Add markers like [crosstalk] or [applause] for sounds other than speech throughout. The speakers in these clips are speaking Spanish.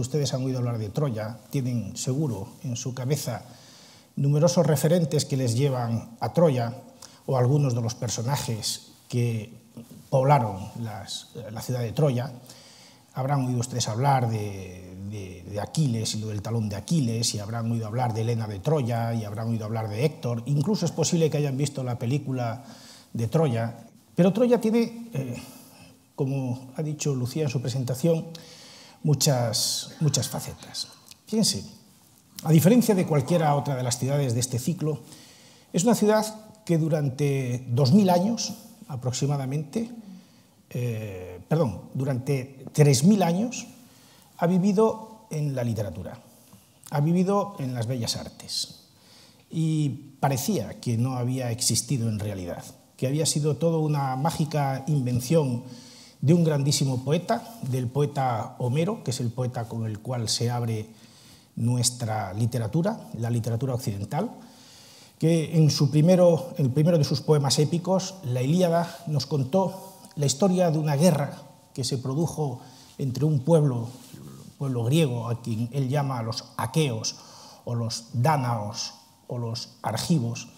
ustedes han oído hablar de Troya, tienen seguro en su cabeza numerosos referentes que les llevan a Troya o algunos de los personajes que poblaron la ciudad de Troya. Habrán oído ustedes hablar de, Aquiles y del talón de Aquiles, y habrán oído hablar de Helena de Troya, y habrán oído hablar de Héctor. Incluso es posible que hayan visto la película de Troya. Pero Troya tiene, eh, como ha dicho Lucía en su presentación, muchas, muchas facetas. Fíjense, a diferencia de cualquiera otra de las ciudades de este ciclo, es una ciudad que durante 2.000 años aproximadamente, eh, perdón, durante 3.000 años ha vivido en la literatura, ha vivido en las bellas artes y parecía que no había existido en realidad, que había sido toda una mágica invención de un grandísimo poeta, del poeta Homero, que es el poeta con el cual se abre nuestra literatura, la literatura occidental, que en su primero, el primero de sus poemas épicos, La Ilíada, nos contó la historia de una guerra que se produjo entre un pueblo, pueblo griego, a quien él llama los aqueos, o los dánaos, o los argivos,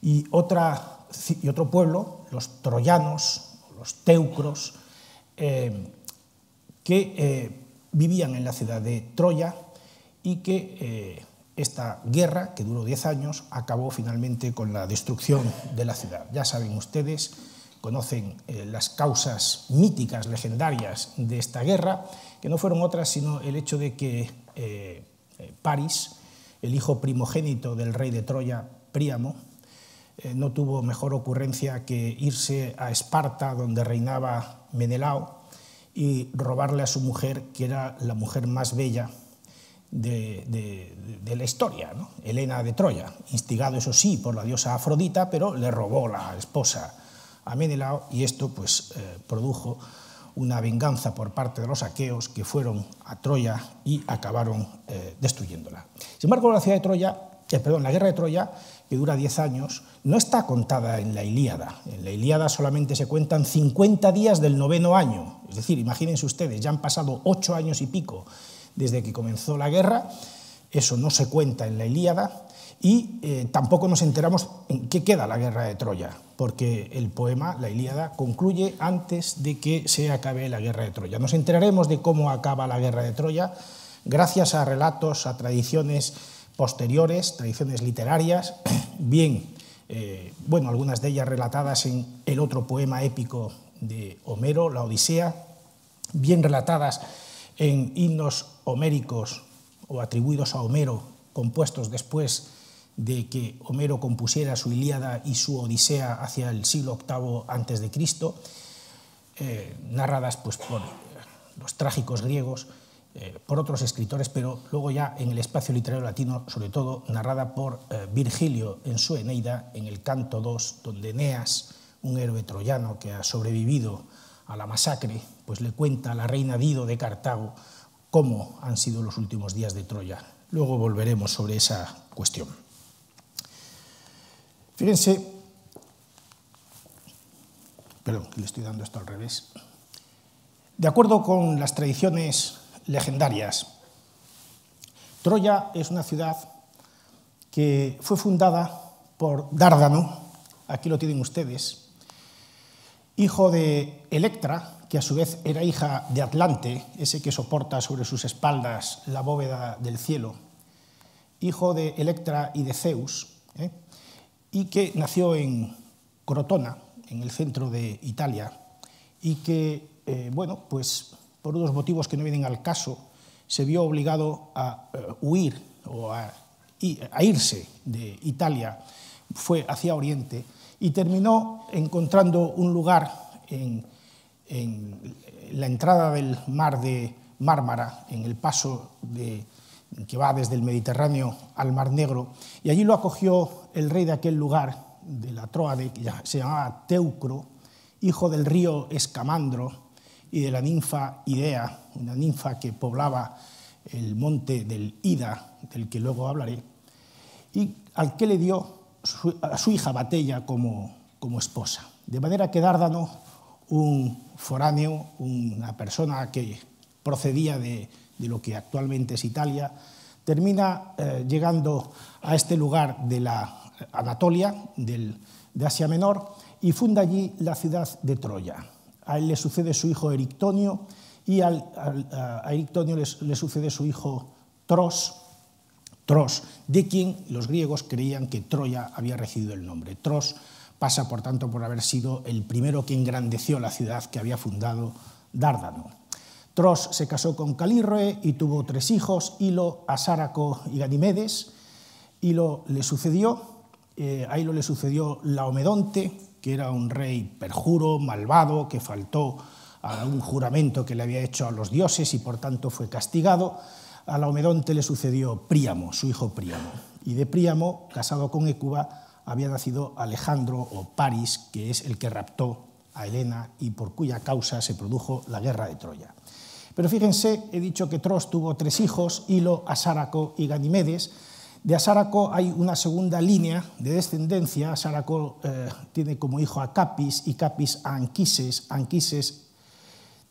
y, y otro pueblo, los troyanos, o los teucros, eh, que eh, vivían en la ciudad de Troya y que eh, esta guerra, que duró diez años, acabó finalmente con la destrucción de la ciudad. Ya saben ustedes, conocen las causas míticas, legendarias de esta guerra, que no fueron otras sino el hecho de que Paris, el hijo primogénito del rey de Troya, Príamo, eh, no tuvo mejor ocurrencia que irse a Esparta, donde reinaba Menelao, y robarle a su mujer, que era la mujer más bella de, la historia, Helena de Troya, instigado eso sí por la diosa Afrodita, pero le robó la esposa a Menelao y esto pues, eh, produjo una venganza por parte de los aqueos que fueron a Troya y acabaron eh, destruyéndola. Sin embargo, la ciudad de Troya, perdón, la guerra de Troya que dura 10 años, no está contada en la Ilíada. En la Ilíada solamente se cuentan 50 días del noveno año. Es decir, imagínense ustedes, ya han pasado ocho años y pico desde que comenzó la guerra, eso no se cuenta en la Ilíada, y eh, tampoco nos enteramos en qué queda la guerra de Troya, porque el poema, la Ilíada, concluye antes de que se acabe la guerra de Troya. Nos enteraremos de cómo acaba la guerra de Troya gracias a relatos, a tradiciones posteriores, tradiciones literarias, [clears throat] bien, eh, bueno, algunas de ellas relatadas en el otro poema épico de Homero, la Odisea, bien relatadas en himnos homéricos o atribuidos a Homero, compuestos después de que Homero compusiera su Ilíada y su Odisea hacia el siglo VIII antes de Cristo, eh, narradas pues, por los trágicos griegos, eh, por otros escritores, pero luego ya en el espacio literario latino, sobre todo narrada por eh, Virgilio en su Eneida, en el Canto 2, donde Eneas, un héroe troyano que ha sobrevivido a la masacre, pues le cuenta a la reina Dido de Cartago cómo han sido los últimos días de Troya. Luego volveremos sobre esa cuestión. Fíjense, perdón, que le estoy dando esto al revés. De acuerdo con las tradiciones legendarias. Troya es una ciudad que fue fundada por Dárdano, aquí lo tienen ustedes, hijo de Electra, que a su vez era hija de Atlante, ese que soporta sobre sus espaldas la bóveda del cielo, hijo de Electra y de Zeus, ¿eh? y que nació en Crotona, en el centro de Italia, y que, eh, bueno, pues por unos motivos que no vienen al caso, se vio obligado a eh, huir o a, irse de Italia, fue hacia Oriente y terminó encontrando un lugar en, la entrada del mar de Mármara, en el paso que va desde el Mediterráneo al Mar Negro, y allí lo acogió el rey de aquel lugar, de la Troade, que se llamaba Teucro, hijo del río Escamandro, y de la ninfa Idea, una ninfa que poblaba el monte del Ida, del que luego hablaré, y al que le dio a su hija Batella como, esposa. De manera que Dárdano, un foráneo, una persona que procedía de, lo que actualmente es Italia, termina eh, llegando a este lugar de la Anatolia, de Asia Menor, y funda allí la ciudad de Troya. A él le sucede su hijo Erictonio y a Erictonio le sucede su hijo Tros, Tros, de quien los griegos creían que Troya había recibido el nombre. Tros pasa, por tanto, por haber sido el primero que engrandeció la ciudad que había fundado Dárdano. Tros se casó con Calirroe y tuvo tres hijos, Hilo, Asáraco y Ganimedes. Hilo le sucedió, eh, a Hilo le sucedió Laomedonte, que era un rey perjuro, malvado, que faltó a un juramento que le había hecho a los dioses y por tanto fue castigado. A Laomedonte le sucedió Príamo, su hijo Príamo. Y de Príamo, casado con Ecuba, había nacido Alejandro o Paris, que es el que raptó a Helena y por cuya causa se produjo la guerra de Troya. Pero fíjense, he dicho que Tros tuvo tres hijos, Hilo, Asáraco y Ganimedes, de Asaraco hay una segunda línea de descendencia. Asaraco eh, tiene como hijo a Capis y Capis a Anquises. Anquises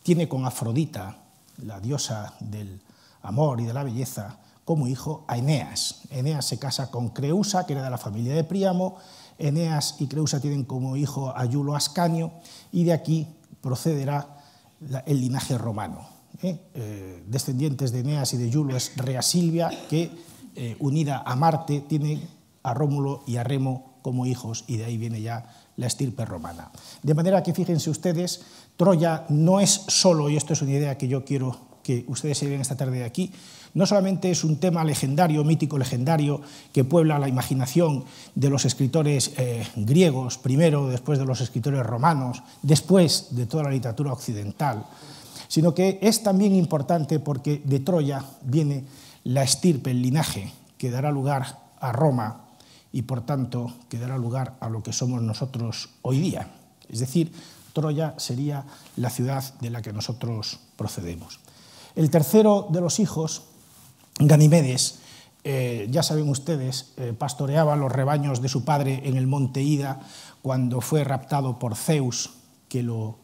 tiene con Afrodita, la diosa del amor y de la belleza, como hijo a Eneas. Eneas se casa con Creusa, que era de la familia de Príamo. Eneas y Creusa tienen como hijo a Iulo Ascanio y de aquí procederá el linaje romano. ¿eh? Eh, descendientes de Eneas y de Iulo es Rea Silvia, que eh, unida a Marte, tiene a Rómulo y a Remo como hijos, y de ahí viene ya la estirpe romana. De manera que fíjense ustedes, Troya no es solo, y esto es una idea que yo quiero que ustedes se lleven esta tarde de aquí, no solamente es un tema legendario, mítico legendario, que puebla la imaginación de los escritores eh, griegos, primero, después de los escritores romanos, después de toda la literatura occidental, sino que es también importante porque de Troya viene la estirpe, el linaje que dará lugar a Roma y por tanto que dará lugar a lo que somos nosotros hoy día. Es decir, Troya sería la ciudad de la que nosotros procedemos. El tercero de los hijos, Ganimedes, eh, ya saben ustedes, eh, pastoreaba los rebaños de su padre en el monte Ida cuando fue raptado por Zeus, que lo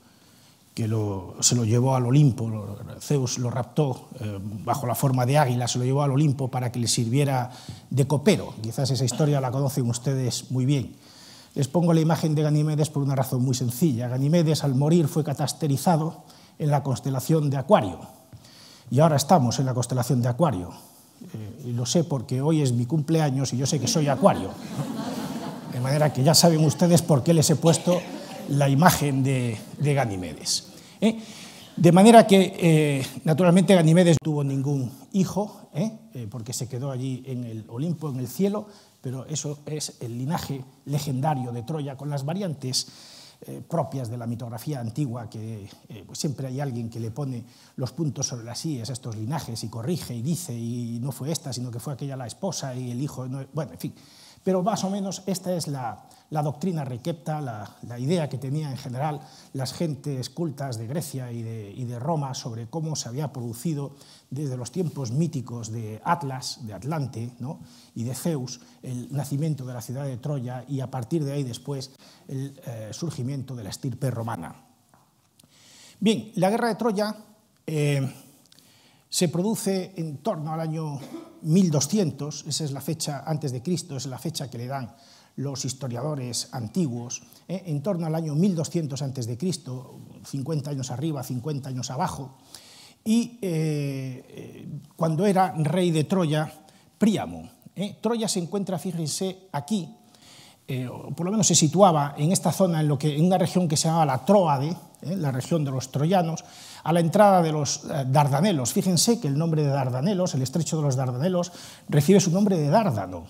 que se lo llevó al Olimpo, Zeus lo raptó eh, bajo la forma de águila, se lo llevó al Olimpo para que le sirviera de copero. Quizás esa historia la conocen ustedes muy bien. Les pongo la imagen de Ganimedes por una razón muy sencilla. Ganimedes al morir fue catasterizado en la constelación de Acuario. Y ahora estamos en la constelación de Acuario. Eh, y lo sé porque hoy es mi cumpleaños y yo sé que soy Acuario. De manera que ya saben ustedes por qué les he puesto la imagen de, Ganimedes. ¿eh? De manera que, eh, naturalmente, Ganimedes no tuvo ningún hijo, ¿eh? porque se quedó allí en el Olimpo, en el cielo, pero eso es el linaje legendario de Troya, con las variantes propias de la mitografía antigua, que pues siempre hay alguien que le pone los puntos sobre las íes a estos linajes y corrige y dice, y no fue esta, sino que fue aquella la esposa y el hijo, bueno, en fin. Pero más o menos esta es la, la doctrina requepta, la, idea que tenía en general las gentes cultas de Grecia y de, Roma sobre cómo se había producido desde los tiempos míticos de Atlas, de Atlante y de Zeus, el nacimiento de la ciudad de Troya y a partir de ahí después el eh, surgimiento de la estirpe romana. Bien, la guerra de Troya eh, se produce en torno al año 1200, esa es la fecha antes de Cristo, es la fecha que le dan los historiadores antiguos, ¿eh? en torno al año 1200 a.C., 50 años arriba, 50 años abajo, y eh, eh, cuando era rey de Troya, Príamo. Troya se encuentra, fíjense, aquí, o por lo menos se situaba en esta zona, en, lo que, en una región que se llamaba la Troade, la región de los troyanos, a la entrada de los Dardanelos. Fíjense que el nombre de Dardanelos, el estrecho de los Dardanelos, recibe su nombre de Dárdano.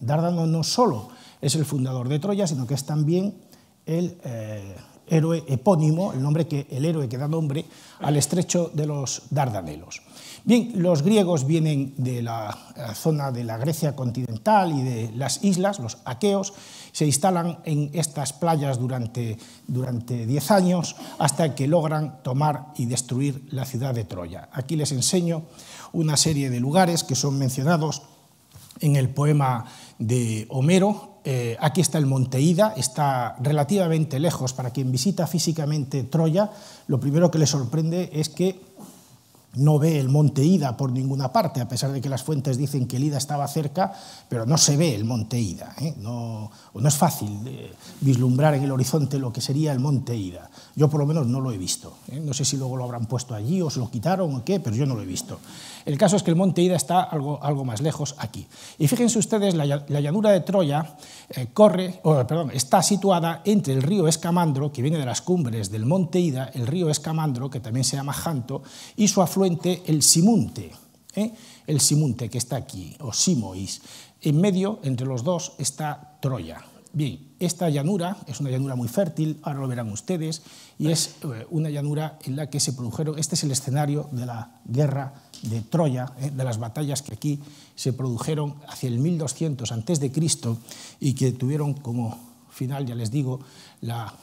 Dárdano no solo es el fundador de Troya, sino que es también el eh, héroe epónimo, el, nombre que, el héroe que da nombre al estrecho de los Dardanelos. Bien, los griegos vienen de la eh, zona de la Grecia continental y de las islas, los aqueos, se instalan en estas playas durante diez años hasta que logran tomar y destruir la ciudad de Troya. Aquí les enseño una serie de lugares que son mencionados en el poema de Homero, eh, aquí está el Monte Ida, está relativamente lejos para quien visita físicamente Troya, lo primero que le sorprende es que no ve el monte Ida por ninguna parte, a pesar de que las fuentes dicen que el Ida estaba cerca, pero no se ve el monte Ida. ¿eh? No, es fácil eh, vislumbrar en el horizonte lo que sería el monte Ida. Yo por lo menos no lo he visto. No sé si luego lo habrán puesto allí o se lo quitaron o qué, pero yo no lo he visto. El caso es que el monte Ida está algo, algo más lejos aquí. Y fíjense ustedes, la, llanura de Troya eh, corre, perdón, está situada entre el río Escamandro, que viene de las cumbres del monte Ida, el río Escamandro, que también se llama Janto, y su afluente, el Simunte. ¿eh? El Simunte, que está aquí, o Simois. En medio, entre los dos, está Troya. Bien, esta llanura es una llanura muy fértil, ahora lo verán ustedes, y es eh, una llanura en la que se produjeron, este es el escenario de la guerra de Troya, eh, de las batallas que aquí se produjeron hacia el 1200 a.C. y que tuvieron como final, ya les digo, la,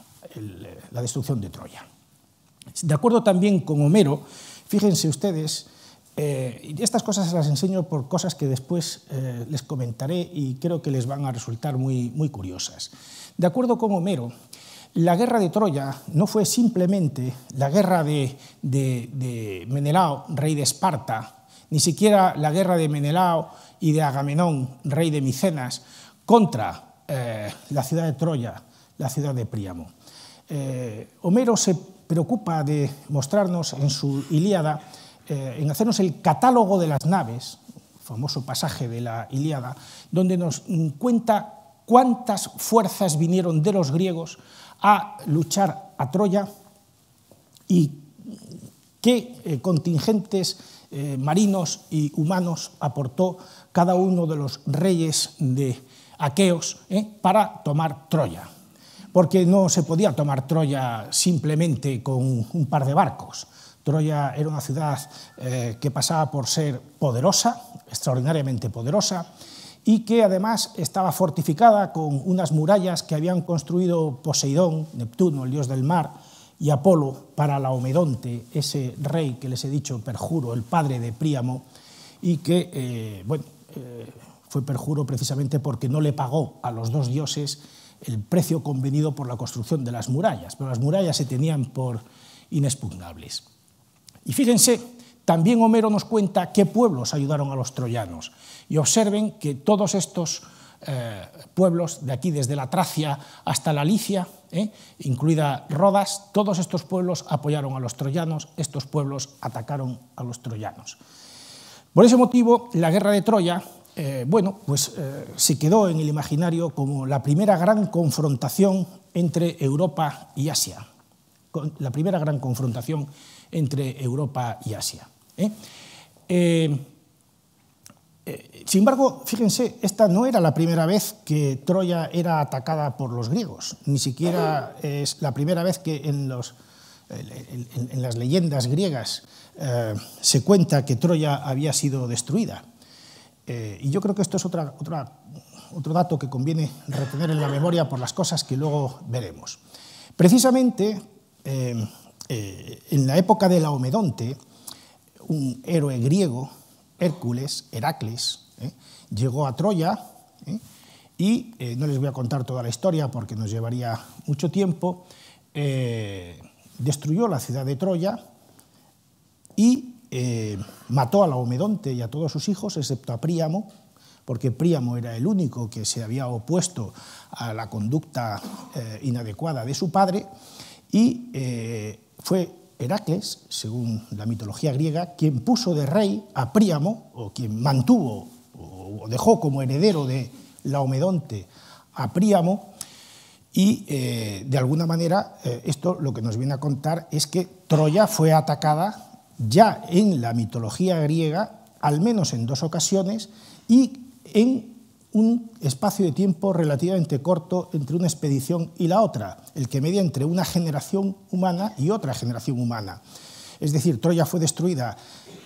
la destrucción de Troya. De acuerdo también con Homero, fíjense ustedes, eh, estas cosas las enseño por cosas que después eh, les comentaré y creo que les van a resultar muy, muy curiosas. De acuerdo con Homero, la guerra de Troya no fue simplemente la guerra de, Menelao, rey de Esparta, ni siquiera la guerra de Menelao y de Agamenón, rey de Micenas, contra eh, la ciudad de Troya, la ciudad de Príamo. Homero se preocupa de mostrarnos en su Ilíada eh, en hacernos el catálogo de las naves, famoso pasaje de la Ilíada, donde nos cuenta cuántas fuerzas vinieron de los griegos a luchar a Troya y qué eh, contingentes eh, marinos y humanos aportó cada uno de los reyes de aqueos para tomar Troya. Porque no se podía tomar Troya simplemente con un par de barcos. Troya era una ciudad eh, que pasaba por ser poderosa, extraordinariamente poderosa, y que además estaba fortificada con unas murallas que habían construido Poseidón, Neptuno, el dios del mar, y Apolo para Laomedonte, ese rey que les he dicho, perjuro, el padre de Príamo, y que, eh, eh, fue perjuro precisamente porque no le pagó a los dos dioses el precio convenido por la construcción de las murallas, pero las murallas se tenían por inexpugnables. Y fíjense, también Homero nos cuenta qué pueblos ayudaron a los troyanos. Y observen que todos estos eh, pueblos, de aquí desde la Tracia hasta la Licia, eh, incluida Rodas, todos estos pueblos apoyaron a los troyanos, estos pueblos atacaron a los troyanos. Por ese motivo, la guerra de Troya, eh, bueno, pues se quedó en el imaginario como la primera gran confrontación entre Europa y Asia, la primera gran confrontación entre Europa y Asia. ¿eh? Eh, eh, sin embargo, fíjense, esta no era la primera vez que Troya era atacada por los griegos, ni siquiera es la primera vez que en, las leyendas griegas se cuenta que Troya había sido destruida. y yo creo que esto es otra, otra, otro dato que conviene retener en la memoria por las cosas que luego veremos. Precisamente, eh, en la época de Laomedonte, un héroe griego, Hércules, Heracles, eh, llegó a Troya eh, y no les voy a contar toda la historia porque nos llevaría mucho tiempo. destruyó la ciudad de Troya y mató a Laomedonte y a todos sus hijos, excepto a Príamo, porque Príamo era el único que se había opuesto a la conducta inadecuada de su padre, y eh, fue Heracles, según la mitología griega, quien puso de rey a Príamo, o quien mantuvo o dejó como heredero de Laomedonte a Príamo, y eh, de alguna manera eh, esto lo que nos viene a contar es que Troya fue atacada ya en la mitología griega, al menos en dos ocasiones, y en un espacio de tiempo relativamente corto entre una expedición y la otra, el que media entre una generación humana y otra generación humana. Es decir, Troya fue destruida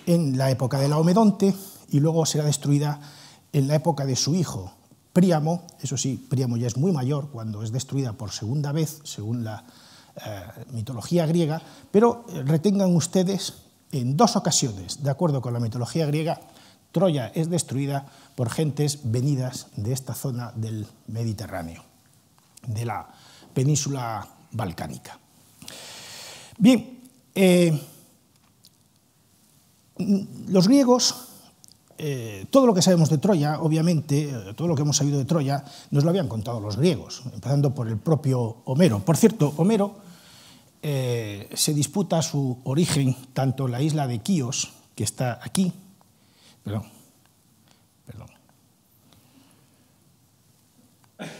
en la época de Laomedonte y luego será destruida en la época de su hijo, Príamo. Eso sí, Príamo ya es muy mayor cuando es destruida por segunda vez, según la eh, mitología griega, pero eh, retengan ustedes en dos ocasiones, de acuerdo con la mitología griega, Troya es destruida por gentes venidas de esta zona del Mediterráneo, de la península balcánica. Bien, eh, los griegos, eh, todo lo que sabemos de Troya, obviamente, eh, todo lo que hemos sabido de Troya, nos lo habían contado los griegos, empezando por el propio Homero. Por cierto, Homero se disputa su origen tanto en la isla de Quíos, que está aquí, perdón,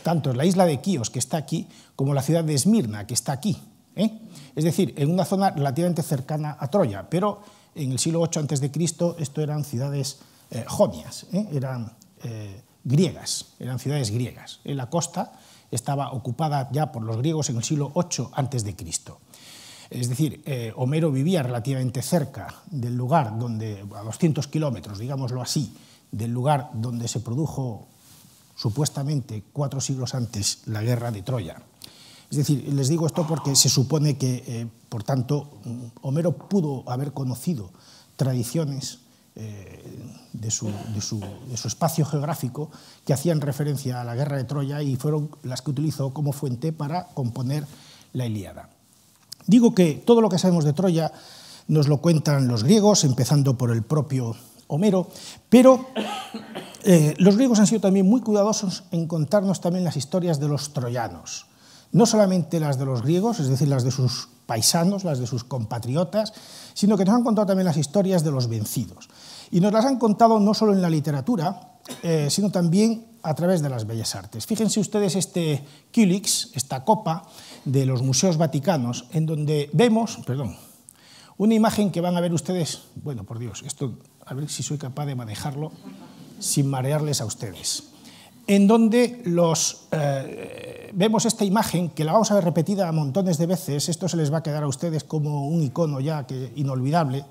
tanto la isla de Quíos, que está aquí, como la ciudad de Esmirna, que está aquí. ¿eh? Es decir, en una zona relativamente cercana a Troya, pero en el siglo VIII a.C. esto eran ciudades eh, jonias, ¿eh? eran griegas, eran ciudades griegas. En la costa estaba ocupada ya por los griegos en el siglo VIII a.C. Es decir, Homero vivía relativamente cerca del lugar donde, a 200 kilómetros, digámoslo así, del lugar donde se produjo supuestamente cuatro siglos antes la guerra de Troya. Es decir, les digo esto porque se supone que, eh, por tanto, Homero pudo haber conocido tradiciones eh, de, su, espacio geográfico que hacían referencia a la guerra de Troya y fueron las que utilizó como fuente para componer la Ilíada. Digo que todo lo que sabemos de Troya nos lo cuentan los griegos, empezando por el propio Homero, pero eh, los griegos han sido también muy cuidadosos en contarnos también las historias de los troyanos, no solamente las de los griegos, es decir, las de sus paisanos, las de sus compatriotas, sino que nos han contado también las historias de los vencidos. Y nos las han contado no solo en la literatura, eh, sino también a través de las bellas artes. Fíjense ustedes este Culix, esta copa de los museos vaticanos, en donde vemos, perdón, una imagen que van a ver ustedes, bueno, por Dios, esto, a ver si soy capaz de manejarlo sin marearles a ustedes, en donde los, eh, vemos esta imagen, que la vamos a ver repetida montones de veces, esto se les va a quedar a ustedes como un icono ya que, inolvidable,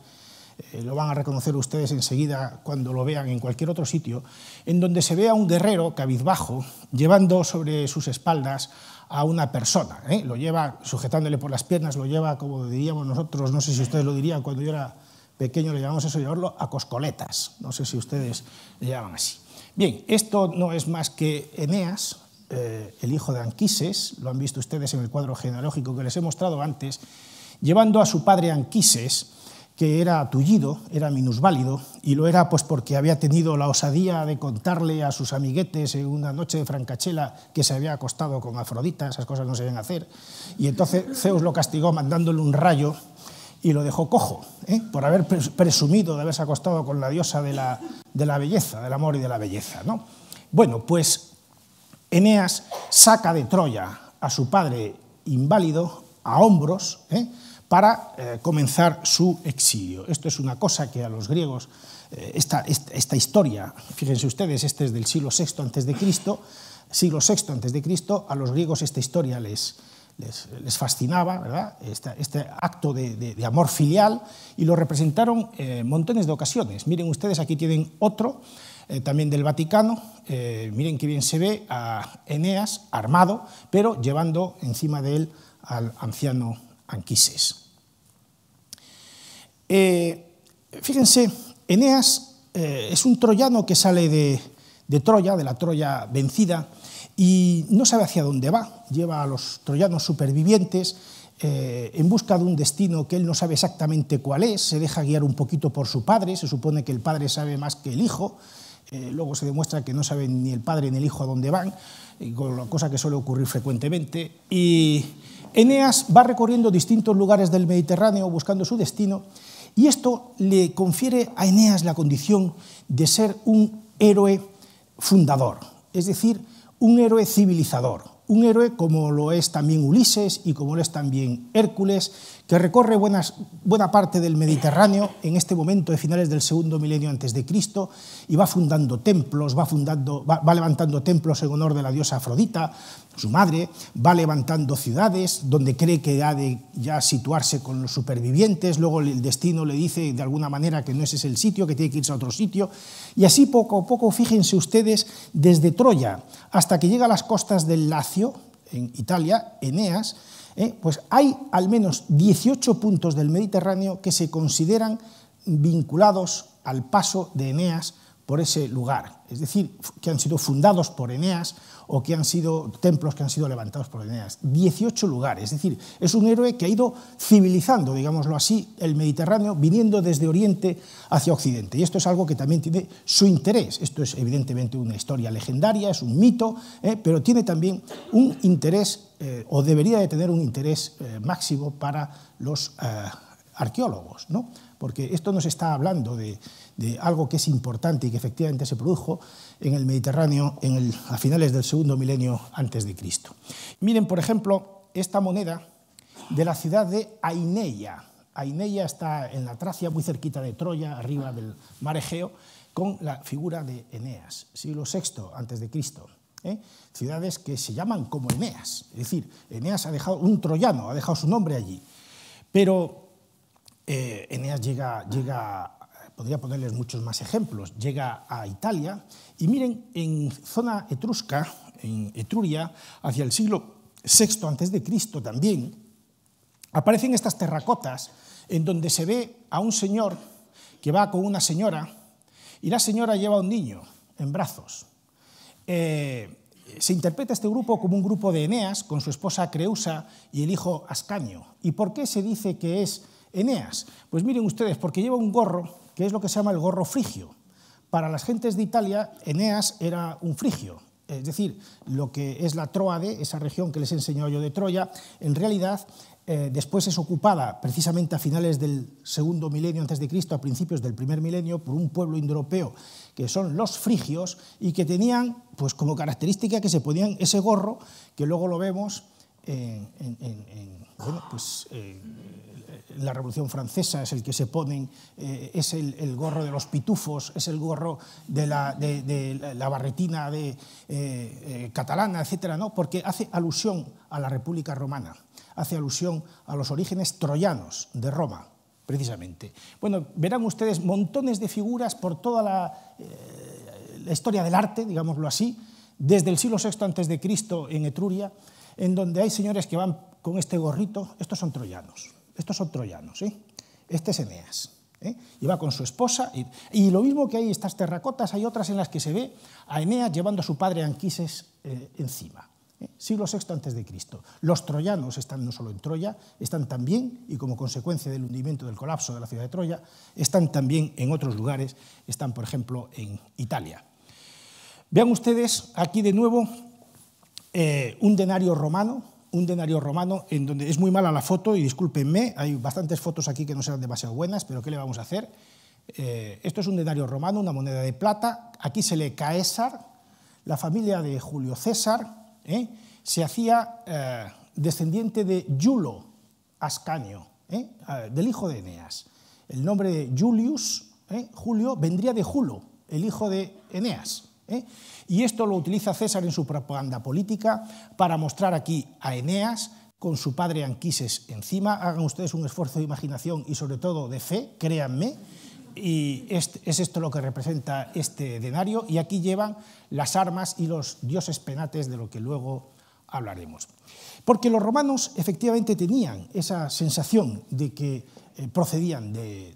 eh, lo van a reconocer ustedes enseguida cuando lo vean en cualquier otro sitio, en donde se ve a un guerrero cabizbajo llevando sobre sus espaldas a una persona, ¿eh? lo lleva sujetándole por las piernas, lo lleva, como diríamos nosotros, no sé si ustedes lo dirían cuando yo era pequeño le llamamos eso, llamarlo a coscoletas. No sé si ustedes le llaman así. Bien, esto no es más que Eneas, eh, el hijo de Anquises, lo han visto ustedes en el cuadro genealógico que les he mostrado antes, llevando a su padre Anquises, que era tullido, era minusválido, y lo era pues porque había tenido la osadía de contarle a sus amiguetes en una noche de francachela que se había acostado con Afrodita, esas cosas no se deben hacer, y entonces Zeus lo castigó mandándole un rayo y lo dejó cojo, ¿eh? por haber presumido de haberse acostado con la diosa de la, belleza, del amor y de la belleza. ¿no? Bueno, pues Eneas saca de Troya a su padre inválido a hombros ¿eh? para eh, comenzar su exilio. Esto es una cosa que a los griegos, esta, esta, historia, fíjense ustedes, este es del siglo VI antes de Cristo, siglo VI antes de Cristo, a los griegos esta historia les, les, fascinaba Este, acto de, amor filial y lo representaron en eh, montones de ocasiones. Miren ustedes, aquí tienen otro, eh, también del Vaticano, eh, miren qué bien se ve a Eneas armado, pero llevando encima de él al anciano Anquises. fíjense, Eneas es un troyano que sale de Troya, de la Troya vencida, y no sabe hacia dónde va. Lleva a los troyanos supervivientes eh, en busca de un destino que él no sabe exactamente cuál es, se deja guiar un poquito por su padre, se supone que el padre sabe más que el hijo, eh, luego se demuestra que no saben ni el padre ni el hijo a dónde van, eh, cosa que suele ocurrir frecuentemente, y Eneas va recorriendo distintos lugares del Mediterráneo buscando su destino, y esto le confiere a Eneas la condición de ser un héroe fundador, es decir, un héroe civilizador, un héroe como lo es también Ulises y como lo es también Hércules, que recorre buena parte del Mediterráneo en este momento de finales del segundo milenio antes de Cristo y va fundando templos, va, fundando, va, levantando templos en honor de la diosa Afrodita, su madre, va levantando ciudades donde cree que ha de ya situarse con los supervivientes, luego el destino le dice de alguna manera que no ese es el sitio, que tiene que irse a otro sitio, y así poco a poco, fíjense ustedes, desde Troya hasta que llega a las costas del Lacio, en Italia, Eneas, ¿eh? pues hay al menos 18 puntos del Mediterráneo que se consideran vinculados al paso de Eneas por ese lugar, es decir, que han sido fundados por Eneas o que han sido templos que han sido levantados por Eneas. 18 lugares, es decir, es un héroe que ha ido civilizando, digámoslo así, el Mediterráneo, viniendo desde Oriente hacia Occidente. Y esto es algo que también tiene su interés. Esto es evidentemente una historia legendaria, es un mito, ¿eh? pero tiene también un interés, eh, o debería de tener un interés eh, máximo para los arqueólogos, ¿no? porque esto nos está hablando de algo que es importante y que efectivamente se produjo en el Mediterráneo a finales del segundo milenio antes de Cristo. Miren, por ejemplo, esta moneda de la ciudad de Aineia. Aineia está en la Tracia, muy cerquita de Troya, arriba del mar Egeo, con la figura de Eneas, siglo VI antes de Cristo. ¿eh? ciudades que se llaman como Eneas. Es decir, Eneas ha dejado, un troyano ha dejado su nombre allí. Pero eh, Eneas llega, llega podría ponerles muchos más ejemplos, llega a Italia y miren, en zona etrusca, en Etruria, hacia el siglo VI a.C. también, aparecen estas terracotas en donde se ve a un señor que va con una señora y la señora lleva a un niño en brazos. Eh, se interpreta este grupo como un grupo de Eneas con su esposa Creusa y el hijo Ascanio. ¿Y por qué se dice que es Eneas? Pues miren ustedes, porque lleva un gorro que es lo que se llama el gorro frigio. Para las gentes de Italia, Eneas era un frigio, es decir, lo que es la Troade, esa región que les enseñó yo de Troya, en realidad eh, después es ocupada precisamente a finales del segundo milenio antes de Cristo, a principios del primer milenio, por un pueblo indoeuropeo que son los frigios y que tenían pues como característica que se ponían ese gorro que luego lo vemos en, pues, eh, la Revolución Francesa, es el que se ponen, eh, es el, gorro de los pitufos, es el gorro de la, barretina de, eh, catalana, etcétera, ¿no? porque hace alusión a la República Romana, hace alusión a los orígenes troyanos de Roma, precisamente. Bueno, verán ustedes montones de figuras por toda la, la historia del arte, digámoslo así, desde el siglo VI a.C. en Etruria en donde hay señores que van con este gorrito, estos son troyanos, estos son troyanos, ¿eh? este es Eneas. ¿eh? Y va con su esposa, y, lo mismo que hay estas terracotas, hay otras en las que se ve a Eneas llevando a su padre Anquises eh, encima. ¿eh? Siglo VI antes de Cristo. Los troyanos están no solo en Troya, están también, y como consecuencia del hundimiento, del colapso de la ciudad de Troya, están también en otros lugares, están por ejemplo en Italia. Vean ustedes aquí de nuevo eh, un denario romano, un denario romano en donde es muy mala la foto y discúlpenme, hay bastantes fotos aquí que no serán demasiado buenas, pero ¿qué le vamos a hacer? Eh, esto es un denario romano, una moneda de plata, aquí se lee Caesar, la familia de Julio César, ¿eh? se hacía descendiente de Iulo Ascanio, ah, del hijo de Eneas. El nombre de Julius, Julio, vendría de Julo, el hijo de Eneas. ¿eh? Y esto lo utiliza César en su propaganda política para mostrar aquí a Eneas con su padre Anquises encima. Hagan ustedes un esfuerzo de imaginación y sobre todo de fe, créanme. Y este, es esto lo que representa este denario. Y aquí llevan las armas y los dioses penates de lo que luego hablaremos. Porque los romanos efectivamente tenían esa sensación de que eh, procedían de,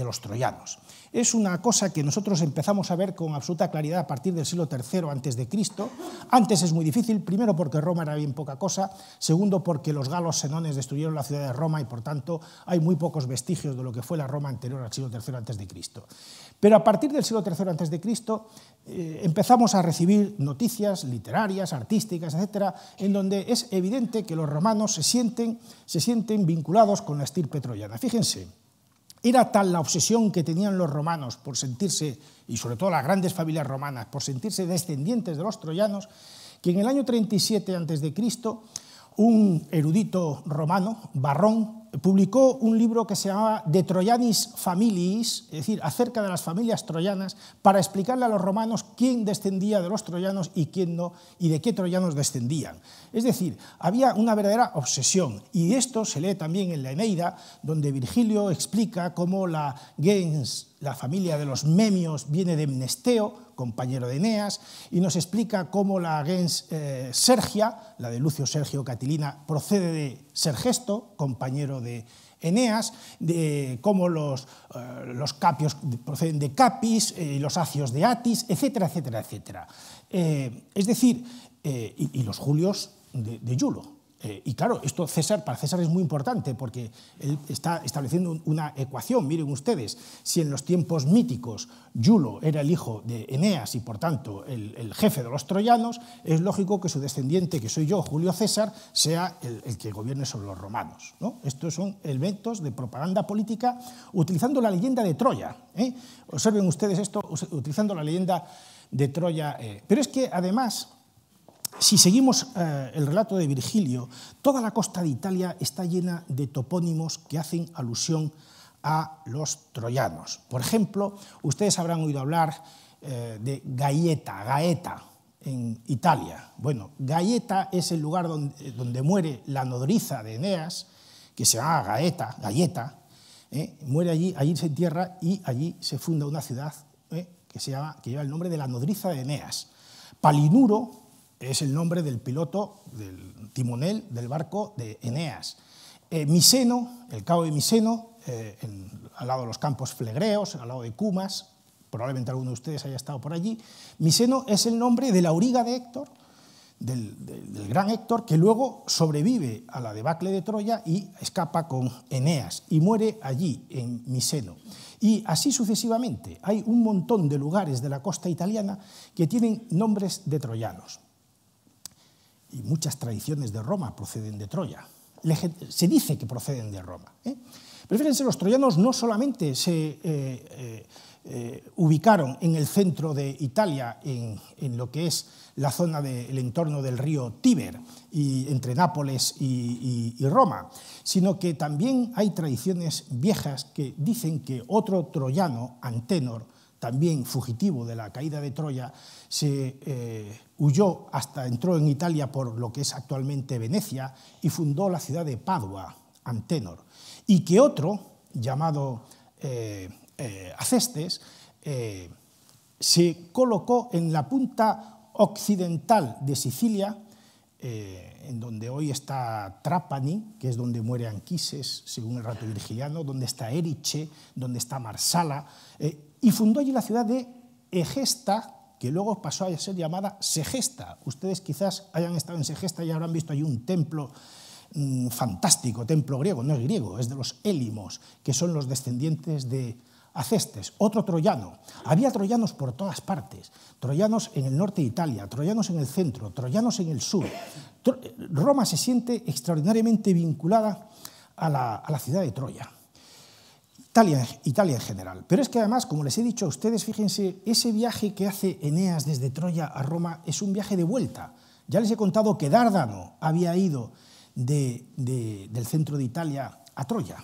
los troyanos. Es una cosa que nosotros empezamos a ver con absoluta claridad a partir del siglo III antes de Cristo. Antes es muy difícil, primero porque Roma era bien poca cosa, segundo porque los galos senones destruyeron la ciudad de Roma y por tanto hay muy pocos vestigios de lo que fue la Roma anterior al siglo III antes de Cristo. Pero a partir del siglo III a.C. Eh, empezamos a recibir noticias literarias, artísticas, etcétera, en donde es evidente que los romanos se sienten, se sienten vinculados con la estirpe troyana. Fíjense, era tal la obsesión que tenían los romanos por sentirse, y sobre todo las grandes familias romanas, por sentirse descendientes de los troyanos, que en el año 37 a.C., un erudito romano, Barrón, publicó un libro que se llamaba De Troyanis Familiis, es decir, acerca de las familias troyanas, para explicarle a los romanos quién descendía de los troyanos y quién no, y de qué troyanos descendían. Es decir, había una verdadera obsesión, y esto se lee también en la Eneida, donde Virgilio explica cómo la gens, la familia de los memios, viene de Mnesteo, compañero de Eneas, y nos explica cómo la gens eh, Sergia, la de Lucio Sergio Catilina, procede de Sergesto, compañero de Eneas, de cómo los, eh, capios proceden de Capis, eh, y los acios de Atis, etcétera, etcétera, etcétera. es decir, y, los julios de, de eh, y claro, esto César, para César es muy importante porque él está estableciendo una ecuación. Miren ustedes, si en los tiempos míticos Yulo era el hijo de Eneas y por tanto el, jefe de los troyanos, es lógico que su descendiente, que soy yo, Julio César, sea el, que gobierne sobre los romanos. ¿no? Estos son elementos de propaganda política utilizando la leyenda de Troya. ¿eh? Observen ustedes esto utilizando la leyenda de Troya. Eh, pero es que además si seguimos eh, el relato de Virgilio, toda la costa de Italia está llena de topónimos que hacen alusión a los troyanos. Por ejemplo, ustedes habrán oído hablar eh, de Gaeta, Gaeta, en Italia. Bueno, Gaeta es el lugar eh, donde, muere la nodriza de Eneas, que se llama Gaeta, Galleta, muere allí, allí se entierra y allí se funda una ciudad que, que lleva el nombre de la nodriza de Eneas. Palinuro, es el nombre del piloto, del timonel del barco de Eneas. Eh, Miseno, el cabo de Miseno, eh, al lado de los campos flegreos, al lado de Cumas, probablemente alguno de ustedes haya estado por allí. Miseno es el nombre de la auriga de Héctor, del, del, gran Héctor, que luego sobrevive a la debacle de Troya y escapa con Eneas y muere allí, en Miseno. Y así sucesivamente. Hay un montón de lugares de la costa italiana que tienen nombres de troyanos y muchas tradiciones de Roma proceden de Troya. Se dice que proceden de Roma. ¿eh? Pero fíjense, los troyanos no solamente se eh, eh, ubicaron en el centro de Italia, en, lo que es la zona del entorno del río Tíber, y, entre Nápoles y, y Roma, sino que también hay tradiciones viejas que dicen que otro troyano, Antenor, también fugitivo de la caída de Troya, se eh, huyó hasta entró en Italia por lo que es actualmente Venecia y fundó la ciudad de Padua, Antenor, y que otro, llamado eh, eh, Acestes, se colocó en la punta occidental de Sicilia, en donde hoy está Trapani, que es donde muere Anquises, según el rato virgiliano, donde está Eriche, donde está Marsala, y fundó allí la ciudad de Egesta, que luego pasó a ser llamada Segesta. Ustedes quizás hayan estado en Segesta y habrán visto allí un templo mm, fantástico, templo griego, no es griego, es de los Élimos, que son los descendientes de Acestes, otro troyano. Había troyanos por todas partes, troyanos en el norte de Italia, troyanos en el centro, troyanos en el sur. Roma se siente extraordinariamente vinculada a la ciudad de Troya. Italia, en general. Pero es que además, como les he dicho a ustedes, fíjense, ese viaje que hace Eneas desde Troya a Roma es un viaje de vuelta. Ya les he contado que Dárdano había ido del centro de Italia a Troya.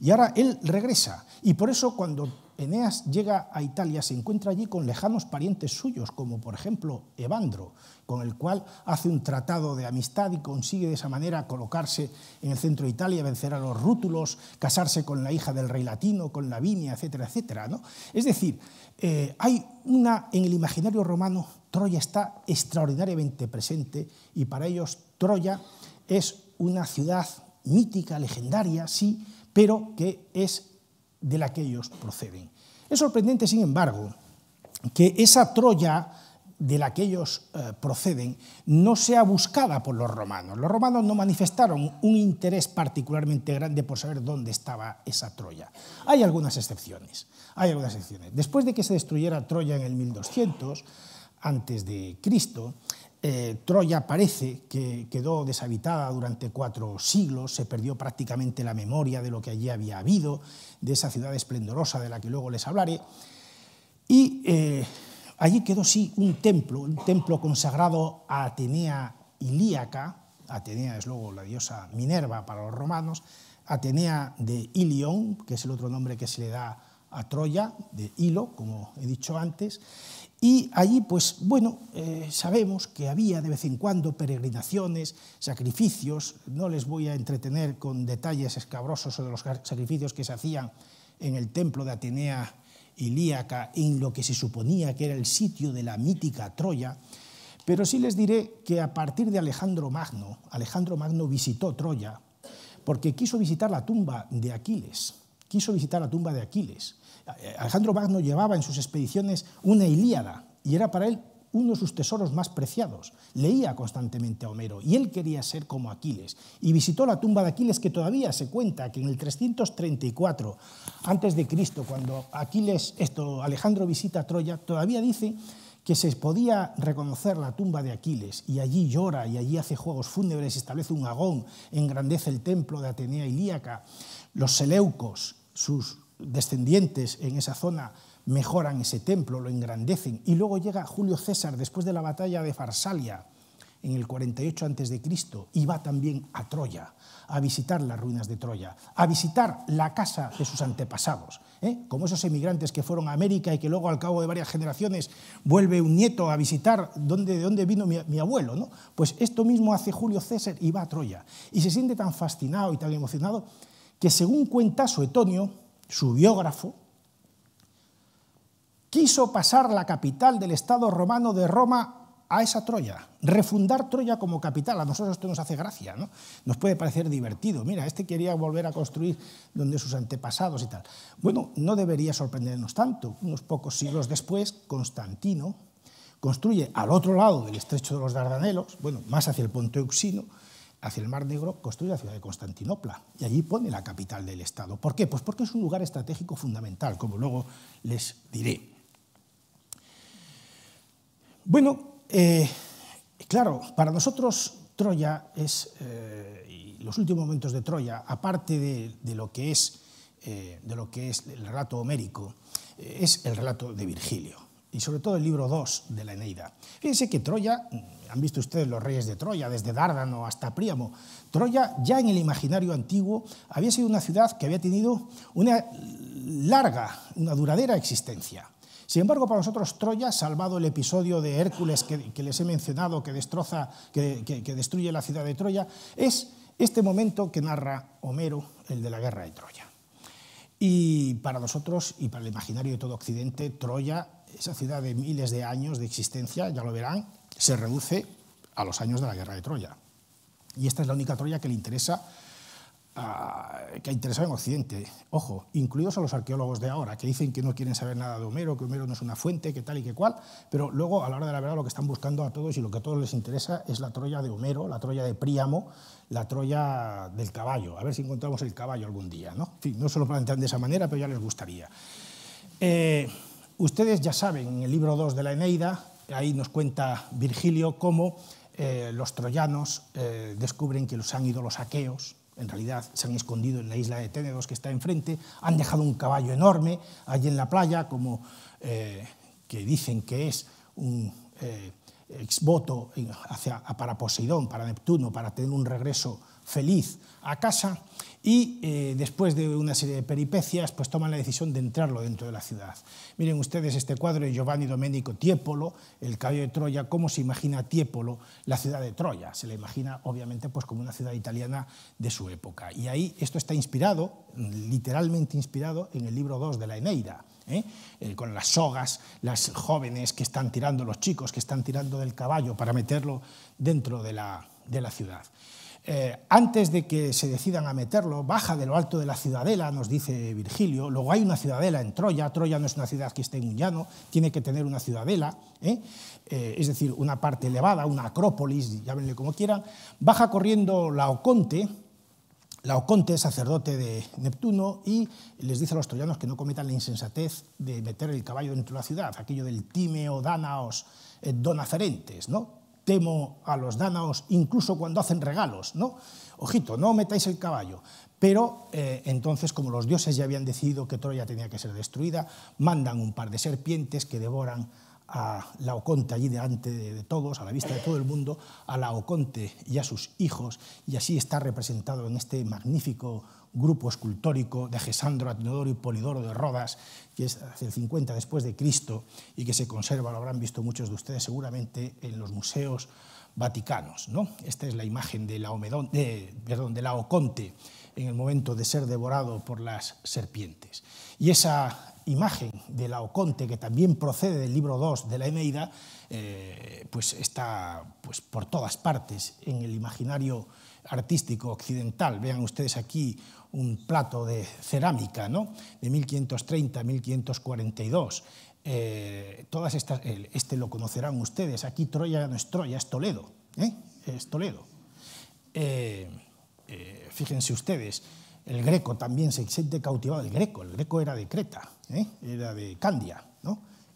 Y ahora él regresa. Y por eso cuando Eneas llega a Italia, se encuentra allí con lejanos parientes suyos, como por ejemplo Evandro, con el cual hace un tratado de amistad y consigue de esa manera colocarse en el centro de Italia, vencer a los rútulos, casarse con la hija del rey latino, con Lavinia, etcétera, etcétera. ¿no? Es decir, eh, hay una, en el imaginario romano, Troya está extraordinariamente presente y para ellos Troya es una ciudad mítica, legendaria, sí, pero que es de la que ellos proceden. Es sorprendente, sin embargo, que esa Troya de la que ellos eh, proceden no sea buscada por los romanos. Los romanos no manifestaron un interés particularmente grande por saber dónde estaba esa Troya. Hay algunas excepciones. Hay algunas excepciones. Después de que se destruyera Troya en el 1200 antes de Cristo, eh, Troya parece que quedó deshabitada durante cuatro siglos, se perdió prácticamente la memoria de lo que allí había habido, de esa ciudad esplendorosa de la que luego les hablaré, y eh, allí quedó sí un templo, un templo consagrado a Atenea Ilíaca, Atenea es luego la diosa Minerva para los romanos, Atenea de Ilión, que es el otro nombre que se le da a Troya, de Hilo, como he dicho antes, y allí, pues bueno, eh, sabemos que había de vez en cuando peregrinaciones, sacrificios, no les voy a entretener con detalles escabrosos sobre los sacrificios que se hacían en el templo de Atenea Ilíaca, en lo que se suponía que era el sitio de la mítica Troya, pero sí les diré que a partir de Alejandro Magno, Alejandro Magno visitó Troya, porque quiso visitar la tumba de Aquiles, quiso visitar la tumba de Aquiles, eh, Alejandro Magno llevaba en sus expediciones una Ilíada y era para él uno de sus tesoros más preciados. Leía constantemente a Homero y él quería ser como Aquiles. Y visitó la tumba de Aquiles que todavía se cuenta que en el 334 antes de Cristo, cuando Aquiles, esto, Alejandro visita Troya, todavía dice que se podía reconocer la tumba de Aquiles y allí llora y allí hace juegos fúnebres, establece un agón, engrandece el templo de Atenea Ilíaca, los seleucos, sus descendientes en esa zona mejoran ese templo, lo engrandecen. Y luego llega Julio César después de la batalla de Farsalia en el 48 Cristo y va también a Troya, a visitar las ruinas de Troya, a visitar la casa de sus antepasados, ¿eh? como esos emigrantes que fueron a América y que luego al cabo de varias generaciones vuelve un nieto a visitar donde, de dónde vino mi, abuelo. Pues esto mismo hace Julio César y va a Troya. Y se siente tan fascinado y tan emocionado que según cuenta Suetonio, su biógrafo, quiso pasar la capital del Estado romano de Roma a esa Troya, refundar Troya como capital. A nosotros esto nos hace gracia, ¿no? Nos puede parecer divertido. Mira, este quería volver a construir donde sus antepasados y tal. Bueno, no debería sorprendernos tanto. Unos pocos siglos después, Constantino construye al otro lado del estrecho de los Dardanelos, bueno, más hacia el Ponte Euxino, hacia el Mar Negro, construye la ciudad de Constantinopla y allí pone la capital del Estado. ¿Por qué? Pues porque es un lugar estratégico fundamental, como luego les diré. Bueno, eh, claro, para nosotros Troya es, eh, los últimos momentos de Troya, aparte de, lo que es, eh, de lo que es el relato homérico, es el relato de Virgilio y sobre todo el libro 2 de la Eneida. Fíjense que Troya han visto ustedes los reyes de Troya, desde Dárdano hasta Príamo. Troya, ya en el imaginario antiguo, había sido una ciudad que había tenido una larga, una duradera existencia. Sin embargo, para nosotros Troya, salvado el episodio de Hércules que, les he mencionado, que, destroza, que destruye la ciudad de Troya, es este momento que narra Homero, el de la guerra de Troya. Y para nosotros y para el imaginario de todo Occidente, Troya, esa ciudad de miles de años de existencia, ya lo verán, se reduce a los años de la guerra de Troya. Y esta es la única Troya que le interesa, ah, que ha interesado en Occidente. Ojo, incluidos a los arqueólogos de ahora, que dicen que no quieren saber nada de Homero, que Homero no es una fuente, que tal y que cual, pero luego, a la hora de la verdad, lo que están buscando a todos y lo que a todos les interesa es la Troya de Homero, la Troya de Príamo, la Troya del caballo. A ver si encontramos el caballo algún día, ¿no? no se lo plantean de esa manera, pero ya les gustaría. Eh, ustedes ya saben, en el libro 2 de la Eneida, Ahí nos cuenta Virgilio cómo eh, los troyanos eh, descubren que los han ido los aqueos, en realidad se han escondido en la isla de Tenedos que está enfrente, han dejado un caballo enorme allí en la playa, como eh, que dicen que es un exvoto hacia, para Poseidón, para Neptuno, para tener un regreso feliz a casa, y eh, después de una serie de peripecias pues toman la decisión de entrarlo dentro de la ciudad. Miren ustedes este cuadro de Giovanni Domenico Tiepolo, El caballo de Troya, cómo se imagina Tiepolo la ciudad de Troya. Se la imagina obviamente pues como una ciudad italiana de su época. Y ahí esto está inspirado, literalmente inspirado en el libro 2 de la Eneida. ¿eh? Eh, con las sogas, las jóvenes que están tirando, los chicos que están tirando del caballo para meterlo dentro de la ciudad. Eh, antes de que se decidan a meterlo, baja de lo alto de la ciudadela, nos dice Virgilio, luego hay una ciudadela en Troya, Troya no es una ciudad que esté en un llano, tiene que tener una ciudadela, ¿eh? Eh, es decir, una parte elevada, una acrópolis, llámenle como quieran, baja corriendo Laoconte, Laoconte, sacerdote de Neptuno, y les dice a los troyanos que no cometan la insensatez de meter el caballo dentro de la ciudad, aquello del timeo dánaos danaos donaferentes, ¿no? temo a los dánaos incluso cuando hacen regalos, ¿no? Ojito, no metáis el caballo. Pero eh, entonces, como los dioses ya habían decidido que Troya tenía que ser destruida, mandan un par de serpientes que devoran a Laoconte allí delante de, todos, a la vista de todo el mundo, a Laoconte y a sus hijos, y así está representado en este magnífico grupo escultórico de Gesandro, Atenodoro y Polidoro de Rodas, que es hacia el 50 después de Cristo y que se conserva, lo habrán visto muchos de ustedes seguramente, en los museos vaticanos. ¿no? Esta es la imagen de la perdón, de oconte en el momento de ser devorado por las serpientes. Y esa imagen de la Oconte, que también procede del libro 2 de la Eneida, eh, pues está pues, por todas partes en el imaginario artístico occidental. Vean ustedes aquí un plato de cerámica ¿no? de 1530 1542. Eh, todas estas, este lo conocerán ustedes, aquí Troya no es Troya, es Toledo. ¿eh? Es Toledo. Eh, fíjense ustedes, el greco también se siente cautivado greco, el greco era de Creta, era de Candia,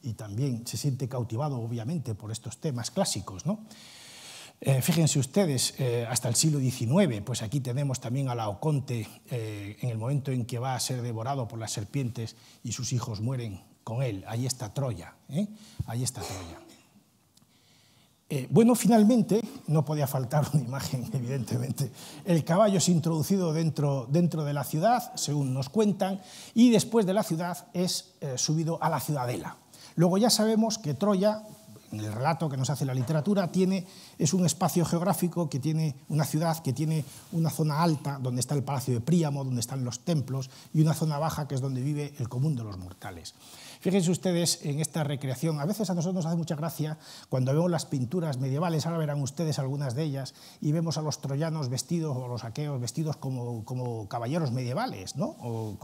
y también se siente cautivado obviamente por estos temas clásicos. ¿no? Eh, fíjense ustedes, eh, hasta el siglo XIX, pues aquí tenemos también a Laoconte eh, en el momento en que va a ser devorado por las serpientes y sus hijos mueren con él. Ahí está Troya, ahí está Troya. bueno, finalmente, no podía faltar una imagen, [laughs] evidentemente, el caballo es introducido dentro, dentro de la ciudad, según nos cuentan, y después de la ciudad es subido a la ciudadela. Luego ya sabemos que Troya el relato que nos hace la literatura, tiene, es un espacio geográfico que tiene una ciudad, que tiene una zona alta donde está el Palacio de Príamo, donde están los templos, y una zona baja que es donde vive el común de los mortales. Fíjense ustedes en esta recreación. A veces a nosotros nos hace mucha gracia cuando vemos las pinturas medievales, ahora verán ustedes algunas de ellas, y vemos a los troyanos vestidos o los aqueos vestidos como, caballeros medievales, ¿no?